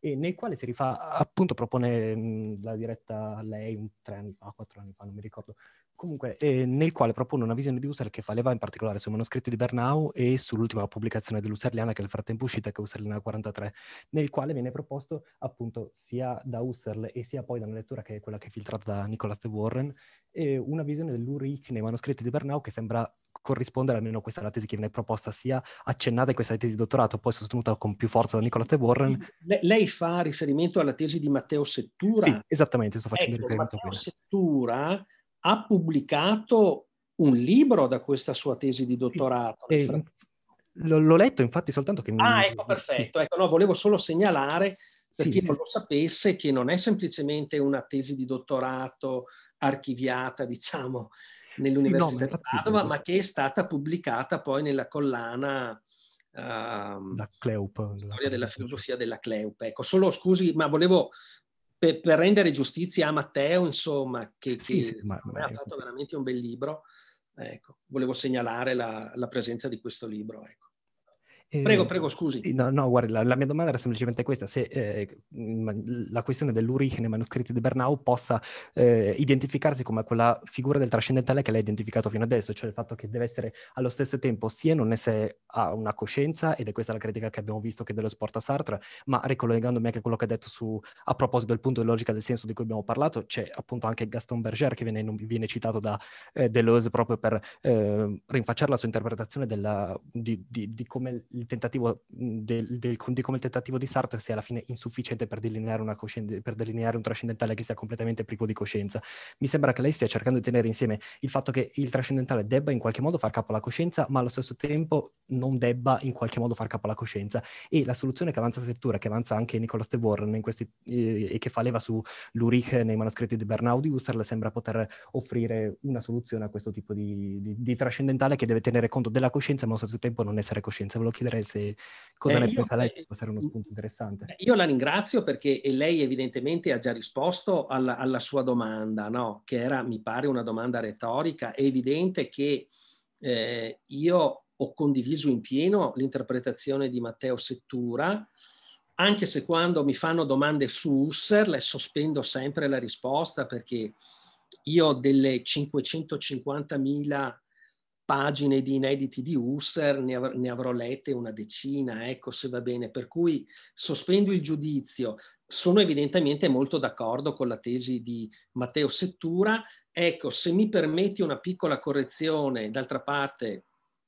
e nel quale si rifà, appunto, propone mh, la diretta a lei un tre anni fa, quattro anni fa, non mi ricordo, comunque eh, nel quale propone una visione di Husserl che fa leva in particolare sui manoscritti di Bernau e sull'ultima pubblicazione dell'Husserliana che nel frattempo è uscita, che è Husserliana 43, nel quale viene proposto appunto sia da Husserl e sia poi da una lettura che è quella che è filtrata da Nicholas de Warren, eh, una visione dell'Urich nei manoscritti di Bernau che sembra corrispondere, almeno a questa è la tesi che viene proposta sia accennata in questa tesi di dottorato, poi sostenuta con più forza da Nicola T. Warren. Le, lei fa riferimento alla tesi di Matteo Settura? Sì, esattamente, sto facendo ecco, riferimento a quella. Matteo Settura ha pubblicato un libro da questa sua tesi di dottorato. Eh, eh, l'ho letto infatti soltanto che... Ah, ecco, perfetto. Ecco, no, volevo solo segnalare per sì, chi non lo sapesse che non è semplicemente una tesi di dottorato archiviata, diciamo, nell'Università sì, no, di Padova, ma che è stata pubblicata poi nella collana Uh, la Cleup. La storia della filosofia della Cleup. Ecco, solo scusi, ma volevo per, per rendere giustizia a Matteo, insomma, che, sì, che sì, ma, ma, ha ecco. fatto veramente un bel libro, ecco, volevo segnalare la, la presenza di questo libro. Ecco. Prego, ehm, prego, scusi. No, no guarda, la, la, mia domanda era semplicemente questa, se eh, la questione dell'Urich nei manoscritti di Bernau possa eh, identificarsi come quella figura del trascendentale che l'ha identificato fino adesso, cioè il fatto che deve essere allo stesso tempo sia non essere a una coscienza, ed è questa la critica che abbiamo visto che dello sport a Sartre, ma ricollegandomi anche a quello che ha detto su, a proposito del punto di logica del senso di cui abbiamo parlato, c'è appunto anche Gaston Berger che viene, viene citato da eh, Deleuze proprio per ehm, rinfacciare la sua interpretazione della, di, di, di come il il tentativo del, del, di come il tentativo di Sartre sia alla fine insufficiente per delineare, una coscien- per delineare, un trascendentale che sia completamente privo di coscienza. Mi sembra che lei stia cercando di tenere insieme il fatto che il trascendentale debba in qualche modo far capo alla coscienza, ma allo stesso tempo non debba in qualche modo far capo alla coscienza. E la soluzione che avanza Settura, che avanza anche Nicolas de Warren in questi, eh, e che fa leva su Lurich nei manoscritti di Bernardi Husserl, sembra poter offrire una soluzione a questo tipo di, di, di trascendentale che deve tenere conto della coscienza, ma allo stesso tempo non essere coscienza. Ve lo chiederei chiedere se cosa eh, ne pensa lei, eh, può essere uno spunto interessante. Io la ringrazio perché lei evidentemente ha già risposto alla, alla sua domanda, no? che era, mi pare, una domanda retorica. È evidente che eh, io ho condiviso in pieno l'interpretazione di Matteo Settura, anche se quando mi fanno domande su Husserl le sospendo sempre la risposta perché io delle 550.000 pagine di inediti di Husser, ne, av- ne avrò lette una decina, ecco se va bene, per cui sospendo il giudizio. Sono evidentemente molto d'accordo con la tesi di Matteo Settura. Ecco, se mi permetti una piccola correzione, d'altra parte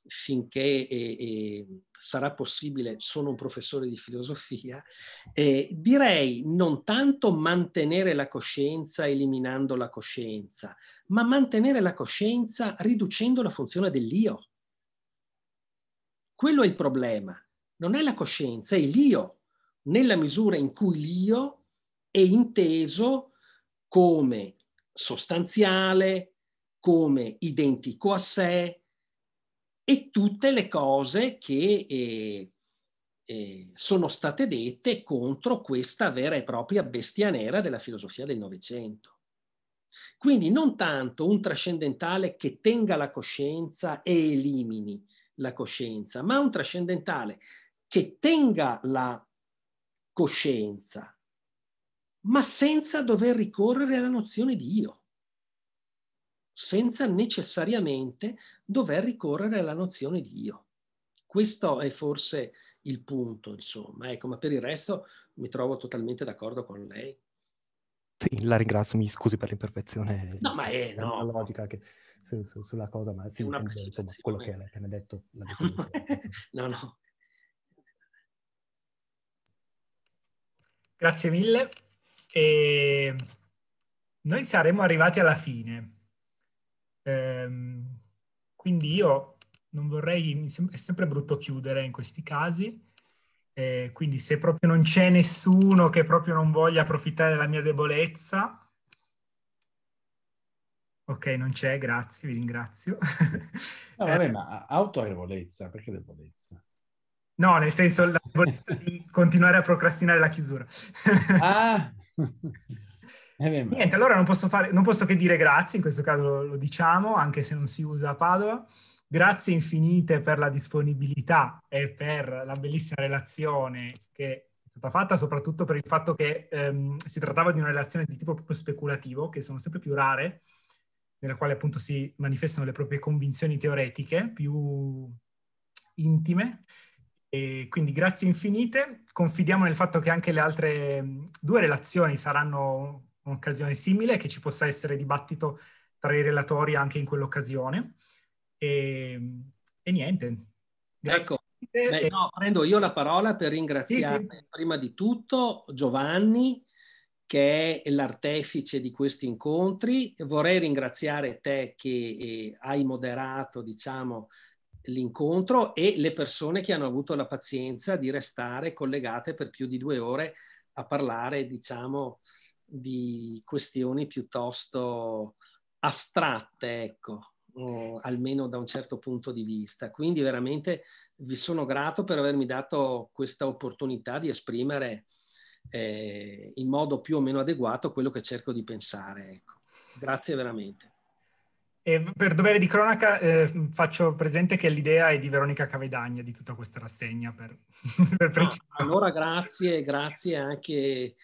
finché eh, sarà possibile, sono un professore di filosofia, eh, direi non tanto mantenere la coscienza eliminando la coscienza, ma mantenere la coscienza riducendo la funzione dell'io. Quello è il problema, non è la coscienza, è l'io, nella misura in cui l'io è inteso come sostanziale, come identico a sé, e tutte le cose che eh, eh, sono state dette contro questa vera e propria bestia nera della filosofia del Novecento. Quindi non tanto un trascendentale che tenga la coscienza e elimini la coscienza, ma un trascendentale che tenga la coscienza, ma senza dover ricorrere alla nozione di io senza necessariamente dover ricorrere alla nozione di io. Questo è forse il punto, insomma. Ecco, ma per il resto mi trovo totalmente d'accordo con lei. Sì, la ringrazio, mi scusi per l'imperfezione. No, ma è no. la logica che, su, su, sulla cosa, ma sì, una intendo, insomma, quello che lei ha detto. no, no. Grazie mille. E noi saremo arrivati alla fine. Ehm, quindi io non vorrei, è sempre brutto chiudere in questi casi, eh, quindi se proprio non c'è nessuno che proprio non voglia approfittare della mia debolezza, Ok, non c'è, grazie, vi ringrazio. no, eh. vabbè, ma autorevolezza, perché debolezza? No, nel senso la debolezza di continuare a procrastinare la chiusura. ah! Eh, Niente, allora non posso, fare, non posso, che dire grazie, in questo caso lo, lo diciamo, anche se non si usa Padova. Grazie infinite per la disponibilità e per la bellissima relazione che è stata fatta, soprattutto per il fatto che ehm, si trattava di una relazione di tipo proprio speculativo, che sono sempre più rare, nella quale appunto si manifestano le proprie convinzioni teoretiche più intime. E quindi grazie infinite, confidiamo nel fatto che anche le altre due relazioni saranno un'occasione simile che ci possa essere dibattito tra i relatori anche in quell'occasione. E, ehm, e niente. Grazie. Ecco. Beh, no, prendo io la parola per ringraziare sì, sì. prima di tutto Giovanni che è l'artefice di questi incontri. Vorrei ringraziare te che eh, hai moderato, diciamo, l'incontro e le persone che hanno avuto la pazienza di restare collegate per più di due ore a parlare, diciamo, di questioni piuttosto astratte, ecco, o almeno da un certo punto di vista. Quindi veramente vi sono grato per avermi dato questa opportunità di esprimere eh, in modo più o meno adeguato quello che cerco di pensare. Ecco. Grazie veramente. E per dovere di cronaca eh, faccio presente che l'idea è di Veronica Cavedagna di tutta questa rassegna. Per, per ah, allora grazie, grazie anche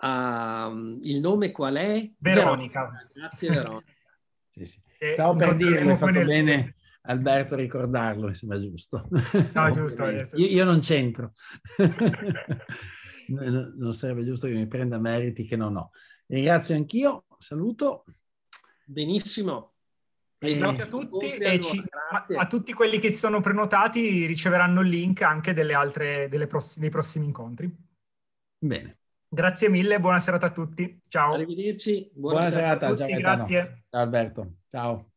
Uh, il nome qual è? Veronica. Veronica. Grazie Veronica. sì, sì. Eh, Stavo per dirlo, hai fatto nel... bene Alberto a ricordarlo, mi sembra giusto. No, giusto. Eh, io, io, non c'entro. non sarebbe giusto che mi prenda meriti che non ho. Ringrazio anch'io, saluto. Benissimo. E eh, grazie a tutti e allora, ci, a, a, tutti quelli che si sono prenotati riceveranno il link anche delle altre, delle pross- dei prossimi incontri. Bene. Grazie mille, buona serata a tutti. Ciao. Arrivederci, buona, buona serata, serata a tutti, grazie. Ciao Alberto, ciao.